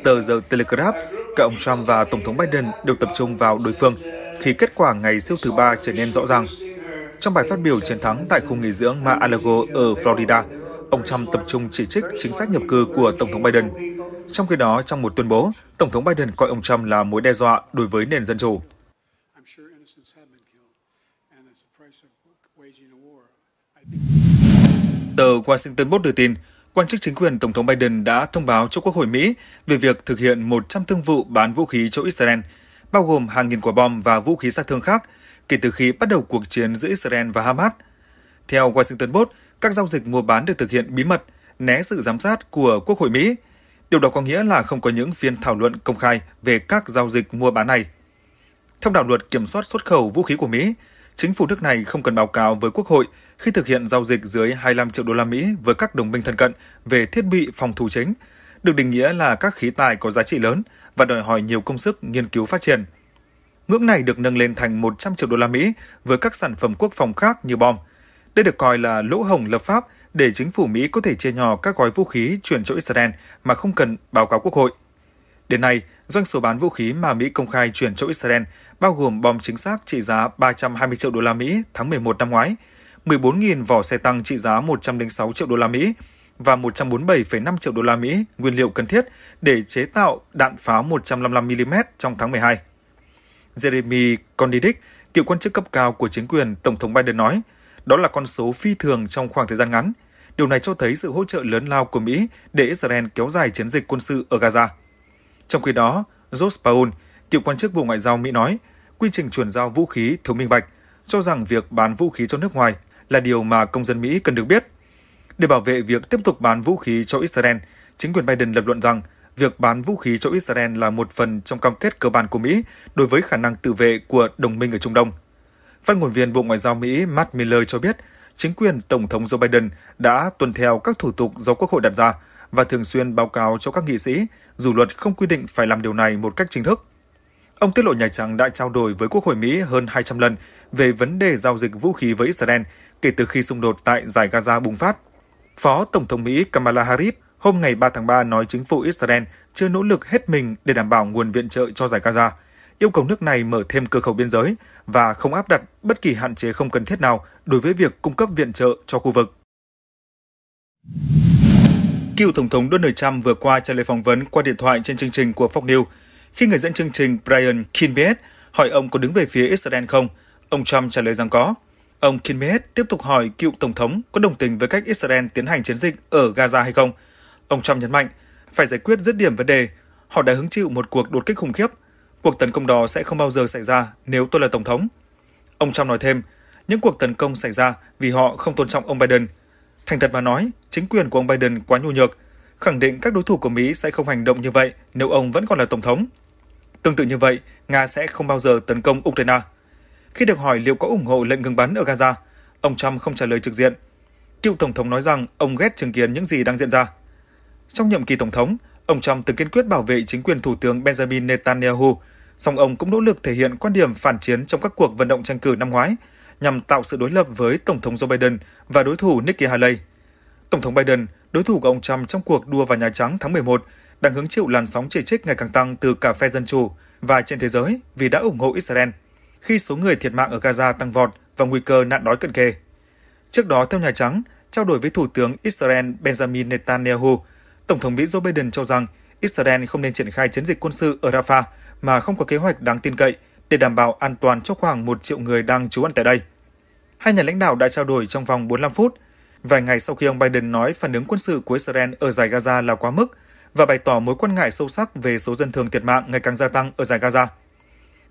tờ The Telegraph, cả ông Trump và Tổng thống Biden đều tập trung vào đối phương, khi kết quả ngày siêu thứ ba trở nên rõ ràng. Trong bài phát biểu chiến thắng tại khu nghỉ dưỡng Mar-a-Lago ở Florida, ông Trump tập trung chỉ trích chính sách nhập cư của Tổng thống Biden. Trong khi đó, trong một tuyên bố, Tổng thống Biden coi ông Trump là mối đe dọa đối với nền dân chủ. Tờ Washington Post đưa tin, Quan chức chính quyền Tổng thống Biden đã thông báo cho Quốc hội Mỹ về việc thực hiện 100 thương vụ bán vũ khí cho Israel, bao gồm hàng nghìn quả bom và vũ khí sát thương khác kể từ khi bắt đầu cuộc chiến giữa Israel và Hamas. Theo Washington Post, các giao dịch mua bán được thực hiện bí mật, né sự giám sát của Quốc hội Mỹ. Điều đó có nghĩa là không có những phiên thảo luận công khai về các giao dịch mua bán này. Theo đạo luật kiểm soát xuất khẩu vũ khí của Mỹ, chính phủ nước này không cần báo cáo với Quốc hội khi thực hiện giao dịch dưới 25 triệu đô la Mỹ với các đồng minh thân cận về thiết bị phòng thủ chính, được định nghĩa là các khí tài có giá trị lớn và đòi hỏi nhiều công sức nghiên cứu phát triển. Ngưỡng này được nâng lên thành 100 triệu đô la Mỹ với các sản phẩm quốc phòng khác như bom. Đây được coi là lỗ hổng lập pháp để chính phủ Mỹ có thể chia nhỏ các gói vũ khí chuyển cho Israel mà không cần báo cáo quốc hội. Đến nay, doanh số bán vũ khí mà Mỹ công khai chuyển cho Israel bao gồm bom chính xác trị giá 320 triệu đô la Mỹ tháng 11 năm ngoái, 14.000 vỏ xe tăng trị giá 106 triệu đô la Mỹ và 147,5 triệu đô la Mỹ nguyên liệu cần thiết để chế tạo đạn pháo 155 mm trong tháng 12. Jeremy Condidick, cựu quan chức cấp cao của chính quyền Tổng thống Biden nói, đó là con số phi thường trong khoảng thời gian ngắn. Điều này cho thấy sự hỗ trợ lớn lao của Mỹ để Israel kéo dài chiến dịch quân sự ở Gaza. Trong khi đó, Josh Paul, Cựu quan chức Bộ Ngoại giao Mỹ nói, quy trình chuyển giao vũ khí thiếu minh bạch, cho rằng việc bán vũ khí cho nước ngoài là điều mà công dân Mỹ cần được biết. Để bảo vệ việc tiếp tục bán vũ khí cho Israel, chính quyền Biden lập luận rằng việc bán vũ khí cho Israel là một phần trong cam kết cơ bản của Mỹ đối với khả năng tự vệ của đồng minh ở Trung Đông. Phát ngôn viên Bộ Ngoại giao Mỹ Matt Miller cho biết, chính quyền Tổng thống Joe Biden đã tuân theo các thủ tục do Quốc hội đặt ra và thường xuyên báo cáo cho các nghị sĩ, dù luật không quy định phải làm điều này một cách chính thức. Ông tiết lộ Nhà Trắng đã trao đổi với Quốc hội Mỹ hơn 200 lần về vấn đề giao dịch vũ khí với Israel kể từ khi xung đột tại giải Gaza bùng phát. Phó Tổng thống Mỹ Kamala Harris hôm ngày 3 tháng 3 nói chính phủ Israel chưa nỗ lực hết mình để đảm bảo nguồn viện trợ cho giải Gaza, yêu cầu nước này mở thêm cửa khẩu biên giới và không áp đặt bất kỳ hạn chế không cần thiết nào đối với việc cung cấp viện trợ cho khu vực. Cựu Tổng thống Donald Trump vừa qua trả lời phỏng vấn qua điện thoại trên chương trình của Fox News khi người dẫn chương trình Brian Kinbeth hỏi ông có đứng về phía Israel không, ông Trump trả lời rằng có. Ông Kinbeth tiếp tục hỏi cựu Tổng thống có đồng tình với cách Israel tiến hành chiến dịch ở Gaza hay không. Ông Trump nhấn mạnh, phải giải quyết dứt điểm vấn đề. Họ đã hứng chịu một cuộc đột kích khủng khiếp. Cuộc tấn công đó sẽ không bao giờ xảy ra nếu tôi là Tổng thống. Ông Trump nói thêm, những cuộc tấn công xảy ra vì họ không tôn trọng ông Biden. Thành thật mà nói, chính quyền của ông Biden quá nhu nhược, khẳng định các đối thủ của Mỹ sẽ không hành động như vậy nếu ông vẫn còn là Tổng thống. Tương tự như vậy, Nga sẽ không bao giờ tấn công Ukraine. Khi được hỏi liệu có ủng hộ lệnh ngừng bắn ở Gaza, ông Trump không trả lời trực diện. Cựu Tổng thống nói rằng ông ghét chứng kiến những gì đang diễn ra. Trong nhiệm kỳ Tổng thống, ông Trump từng kiên quyết bảo vệ chính quyền Thủ tướng Benjamin Netanyahu, song ông cũng nỗ lực thể hiện quan điểm phản chiến trong các cuộc vận động tranh cử năm ngoái, nhằm tạo sự đối lập với Tổng thống Joe Biden và đối thủ Nikki Haley. Tổng thống Biden, đối thủ của ông Trump trong cuộc đua vào Nhà Trắng tháng 11, đang hứng chịu làn sóng chỉ trích ngày càng tăng từ cả phe Dân Chủ và trên thế giới vì đã ủng hộ Israel, khi số người thiệt mạng ở Gaza tăng vọt và nguy cơ nạn đói cận kề. Trước đó, theo Nhà Trắng, trao đổi với Thủ tướng Israel Benjamin Netanyahu, Tổng thống Mỹ Joe Biden cho rằng Israel không nên triển khai chiến dịch quân sự ở Rafah mà không có kế hoạch đáng tin cậy để đảm bảo an toàn cho khoảng 1 triệu người đang trú ẩn tại đây. Hai nhà lãnh đạo đã trao đổi trong vòng 45 phút. Vài ngày sau khi ông Biden nói phản ứng quân sự của Israel ở giải Gaza là quá mức và bày tỏ mối quan ngại sâu sắc về số dân thường thiệt mạng ngày càng gia tăng ở giải Gaza.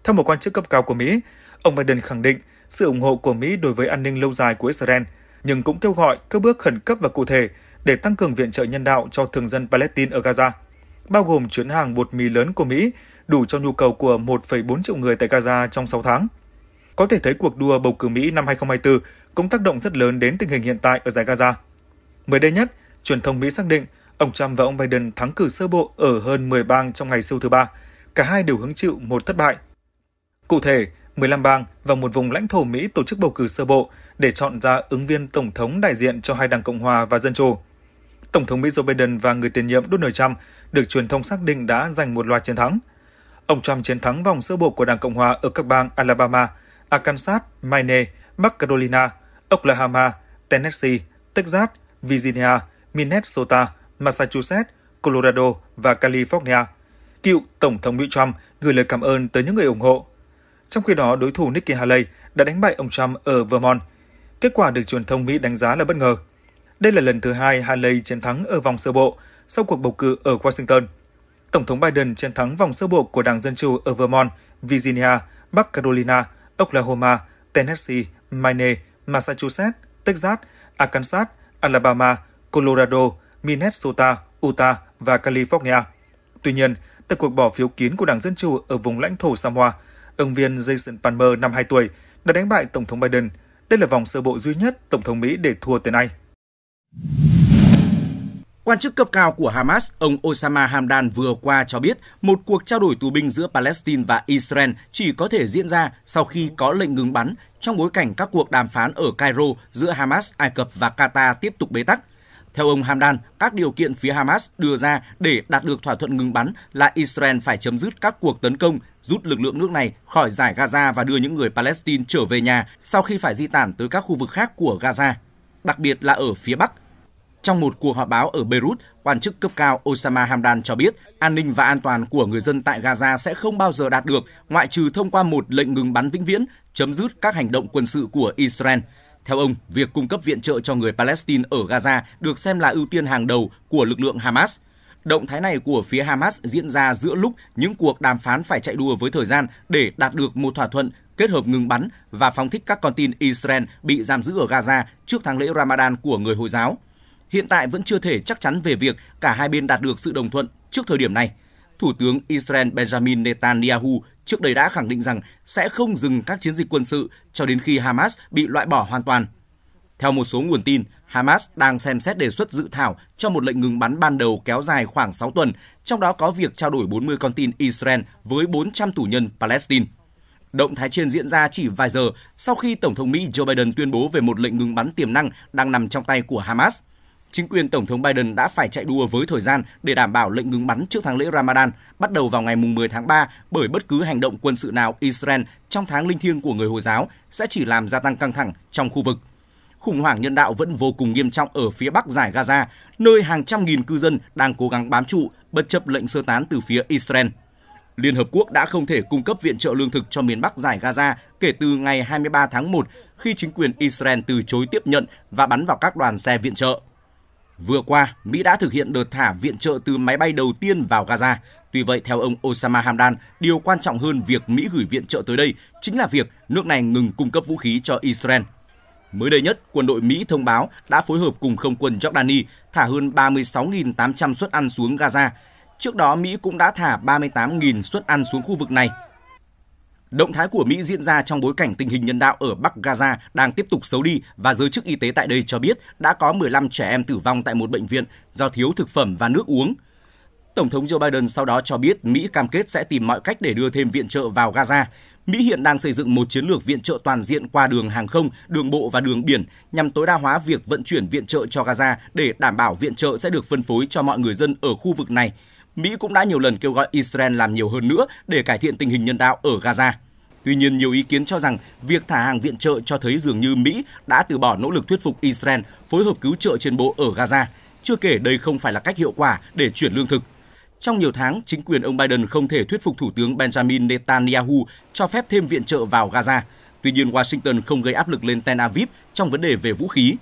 Theo một quan chức cấp cao của Mỹ, ông Biden khẳng định sự ủng hộ của Mỹ đối với an ninh lâu dài của Israel, nhưng cũng kêu gọi các bước khẩn cấp và cụ thể để tăng cường viện trợ nhân đạo cho thường dân Palestine ở Gaza, bao gồm chuyến hàng bột mì lớn của Mỹ đủ cho nhu cầu của 1,4 triệu người tại Gaza trong 6 tháng. Có thể thấy cuộc đua bầu cử Mỹ năm 2024 cũng tác động rất lớn đến tình hình hiện tại ở giải Gaza. Mới đây nhất, truyền thông Mỹ xác định Ông Trump và ông Biden thắng cử sơ bộ ở hơn 10 bang trong ngày siêu thứ ba. Cả hai đều hứng chịu một thất bại. Cụ thể, 15 bang và một vùng lãnh thổ Mỹ tổ chức bầu cử sơ bộ để chọn ra ứng viên tổng thống đại diện cho hai đảng Cộng hòa và Dân chủ. Tổng thống Mỹ Joe Biden và người tiền nhiệm Donald Trump được truyền thông xác định đã giành một loạt chiến thắng. Ông Trump chiến thắng vòng sơ bộ của Đảng Cộng hòa ở các bang Alabama, Arkansas, Maine, Bắc Carolina, Oklahoma, Tennessee, Texas, Virginia, Minnesota, Massachusetts, Colorado và California. Cựu Tổng thống Mỹ Trump gửi lời cảm ơn tới những người ủng hộ. Trong khi đó, đối thủ Nikki Haley đã đánh bại ông Trump ở Vermont. Kết quả được truyền thông Mỹ đánh giá là bất ngờ. Đây là lần thứ hai Haley chiến thắng ở vòng sơ bộ sau cuộc bầu cử ở Washington. Tổng thống Biden chiến thắng vòng sơ bộ của Đảng Dân Chủ ở Vermont, Virginia, Bắc Carolina, Oklahoma, Tennessee, Maine, Massachusetts, Texas, Arkansas, Alabama, Colorado, Minnesota, Utah và California. Tuy nhiên, tại cuộc bỏ phiếu kín của Đảng Dân Chủ ở vùng lãnh thổ Samoa, ứng viên Jason Palmer, năm 52 tuổi, đã đánh bại Tổng thống Biden. Đây là vòng sơ bộ duy nhất Tổng thống Mỹ để thua tới nay. Quan chức cấp cao của Hamas, ông Osama Hamdan vừa qua cho biết một cuộc trao đổi tù binh giữa Palestine và Israel chỉ có thể diễn ra sau khi có lệnh ngừng bắn trong bối cảnh các cuộc đàm phán ở Cairo giữa Hamas, Ai Cập và Qatar tiếp tục bế tắc. Theo ông Hamdan, các điều kiện phía Hamas đưa ra để đạt được thỏa thuận ngừng bắn là Israel phải chấm dứt các cuộc tấn công, rút lực lượng nước này khỏi giải Gaza và đưa những người Palestine trở về nhà sau khi phải di tản tới các khu vực khác của Gaza, đặc biệt là ở phía Bắc. Trong một cuộc họp báo ở Beirut, quan chức cấp cao Osama Hamdan cho biết an ninh và an toàn của người dân tại Gaza sẽ không bao giờ đạt được ngoại trừ thông qua một lệnh ngừng bắn vĩnh viễn, chấm dứt các hành động quân sự của Israel. Theo ông, việc cung cấp viện trợ cho người Palestine ở Gaza được xem là ưu tiên hàng đầu của lực lượng Hamas. Động thái này của phía Hamas diễn ra giữa lúc những cuộc đàm phán phải chạy đua với thời gian để đạt được một thỏa thuận kết hợp ngừng bắn và phóng thích các con tin Israel bị giam giữ ở Gaza trước tháng lễ Ramadan của người Hồi giáo. Hiện tại vẫn chưa thể chắc chắn về việc cả hai bên đạt được sự đồng thuận trước thời điểm này. Thủ tướng Israel Benjamin Netanyahu trước đây đã khẳng định rằng sẽ không dừng các chiến dịch quân sự cho đến khi Hamas bị loại bỏ hoàn toàn. Theo một số nguồn tin, Hamas đang xem xét đề xuất dự thảo cho một lệnh ngừng bắn ban đầu kéo dài khoảng 6 tuần, trong đó có việc trao đổi 40 con tin Israel với 400 tù nhân Palestine. Động thái trên diễn ra chỉ vài giờ sau khi Tổng thống Mỹ Joe Biden tuyên bố về một lệnh ngừng bắn tiềm năng đang nằm trong tay của Hamas – Chính quyền Tổng thống Biden đã phải chạy đua với thời gian để đảm bảo lệnh ngừng bắn trước tháng lễ Ramadan bắt đầu vào ngày 10 tháng 3 bởi bất cứ hành động quân sự nào Israel trong tháng linh thiêng của người Hồi giáo sẽ chỉ làm gia tăng căng thẳng trong khu vực. Khủng hoảng nhân đạo vẫn vô cùng nghiêm trọng ở phía bắc giải Gaza, nơi hàng trăm nghìn cư dân đang cố gắng bám trụ bất chấp lệnh sơ tán từ phía Israel. Liên Hợp Quốc đã không thể cung cấp viện trợ lương thực cho miền Bắc giải Gaza kể từ ngày 23 tháng 1 khi chính quyền Israel từ chối tiếp nhận và bắn vào các đoàn xe viện trợ. Vừa qua, Mỹ đã thực hiện đợt thả viện trợ từ máy bay đầu tiên vào Gaza. Tuy vậy, theo ông Osama Hamdan, điều quan trọng hơn việc Mỹ gửi viện trợ tới đây chính là việc nước này ngừng cung cấp vũ khí cho Israel. Mới đây nhất, quân đội Mỹ thông báo đã phối hợp cùng không quân Jordani thả hơn 36.800 suất ăn xuống Gaza. Trước đó, Mỹ cũng đã thả 38.000 suất ăn xuống khu vực này Động thái của Mỹ diễn ra trong bối cảnh tình hình nhân đạo ở Bắc Gaza đang tiếp tục xấu đi và giới chức y tế tại đây cho biết đã có 15 trẻ em tử vong tại một bệnh viện do thiếu thực phẩm và nước uống. Tổng thống Joe Biden sau đó cho biết Mỹ cam kết sẽ tìm mọi cách để đưa thêm viện trợ vào Gaza. Mỹ hiện đang xây dựng một chiến lược viện trợ toàn diện qua đường hàng không, đường bộ và đường biển nhằm tối đa hóa việc vận chuyển viện trợ cho Gaza để đảm bảo viện trợ sẽ được phân phối cho mọi người dân ở khu vực này – Mỹ cũng đã nhiều lần kêu gọi Israel làm nhiều hơn nữa để cải thiện tình hình nhân đạo ở Gaza. Tuy nhiên, nhiều ý kiến cho rằng việc thả hàng viện trợ cho thấy dường như Mỹ đã từ bỏ nỗ lực thuyết phục Israel phối hợp cứu trợ trên bộ ở Gaza. Chưa kể đây không phải là cách hiệu quả để chuyển lương thực. Trong nhiều tháng, chính quyền ông Biden không thể thuyết phục Thủ tướng Benjamin Netanyahu cho phép thêm viện trợ vào Gaza. Tuy nhiên, Washington không gây áp lực lên Tel Aviv trong vấn đề về vũ khí.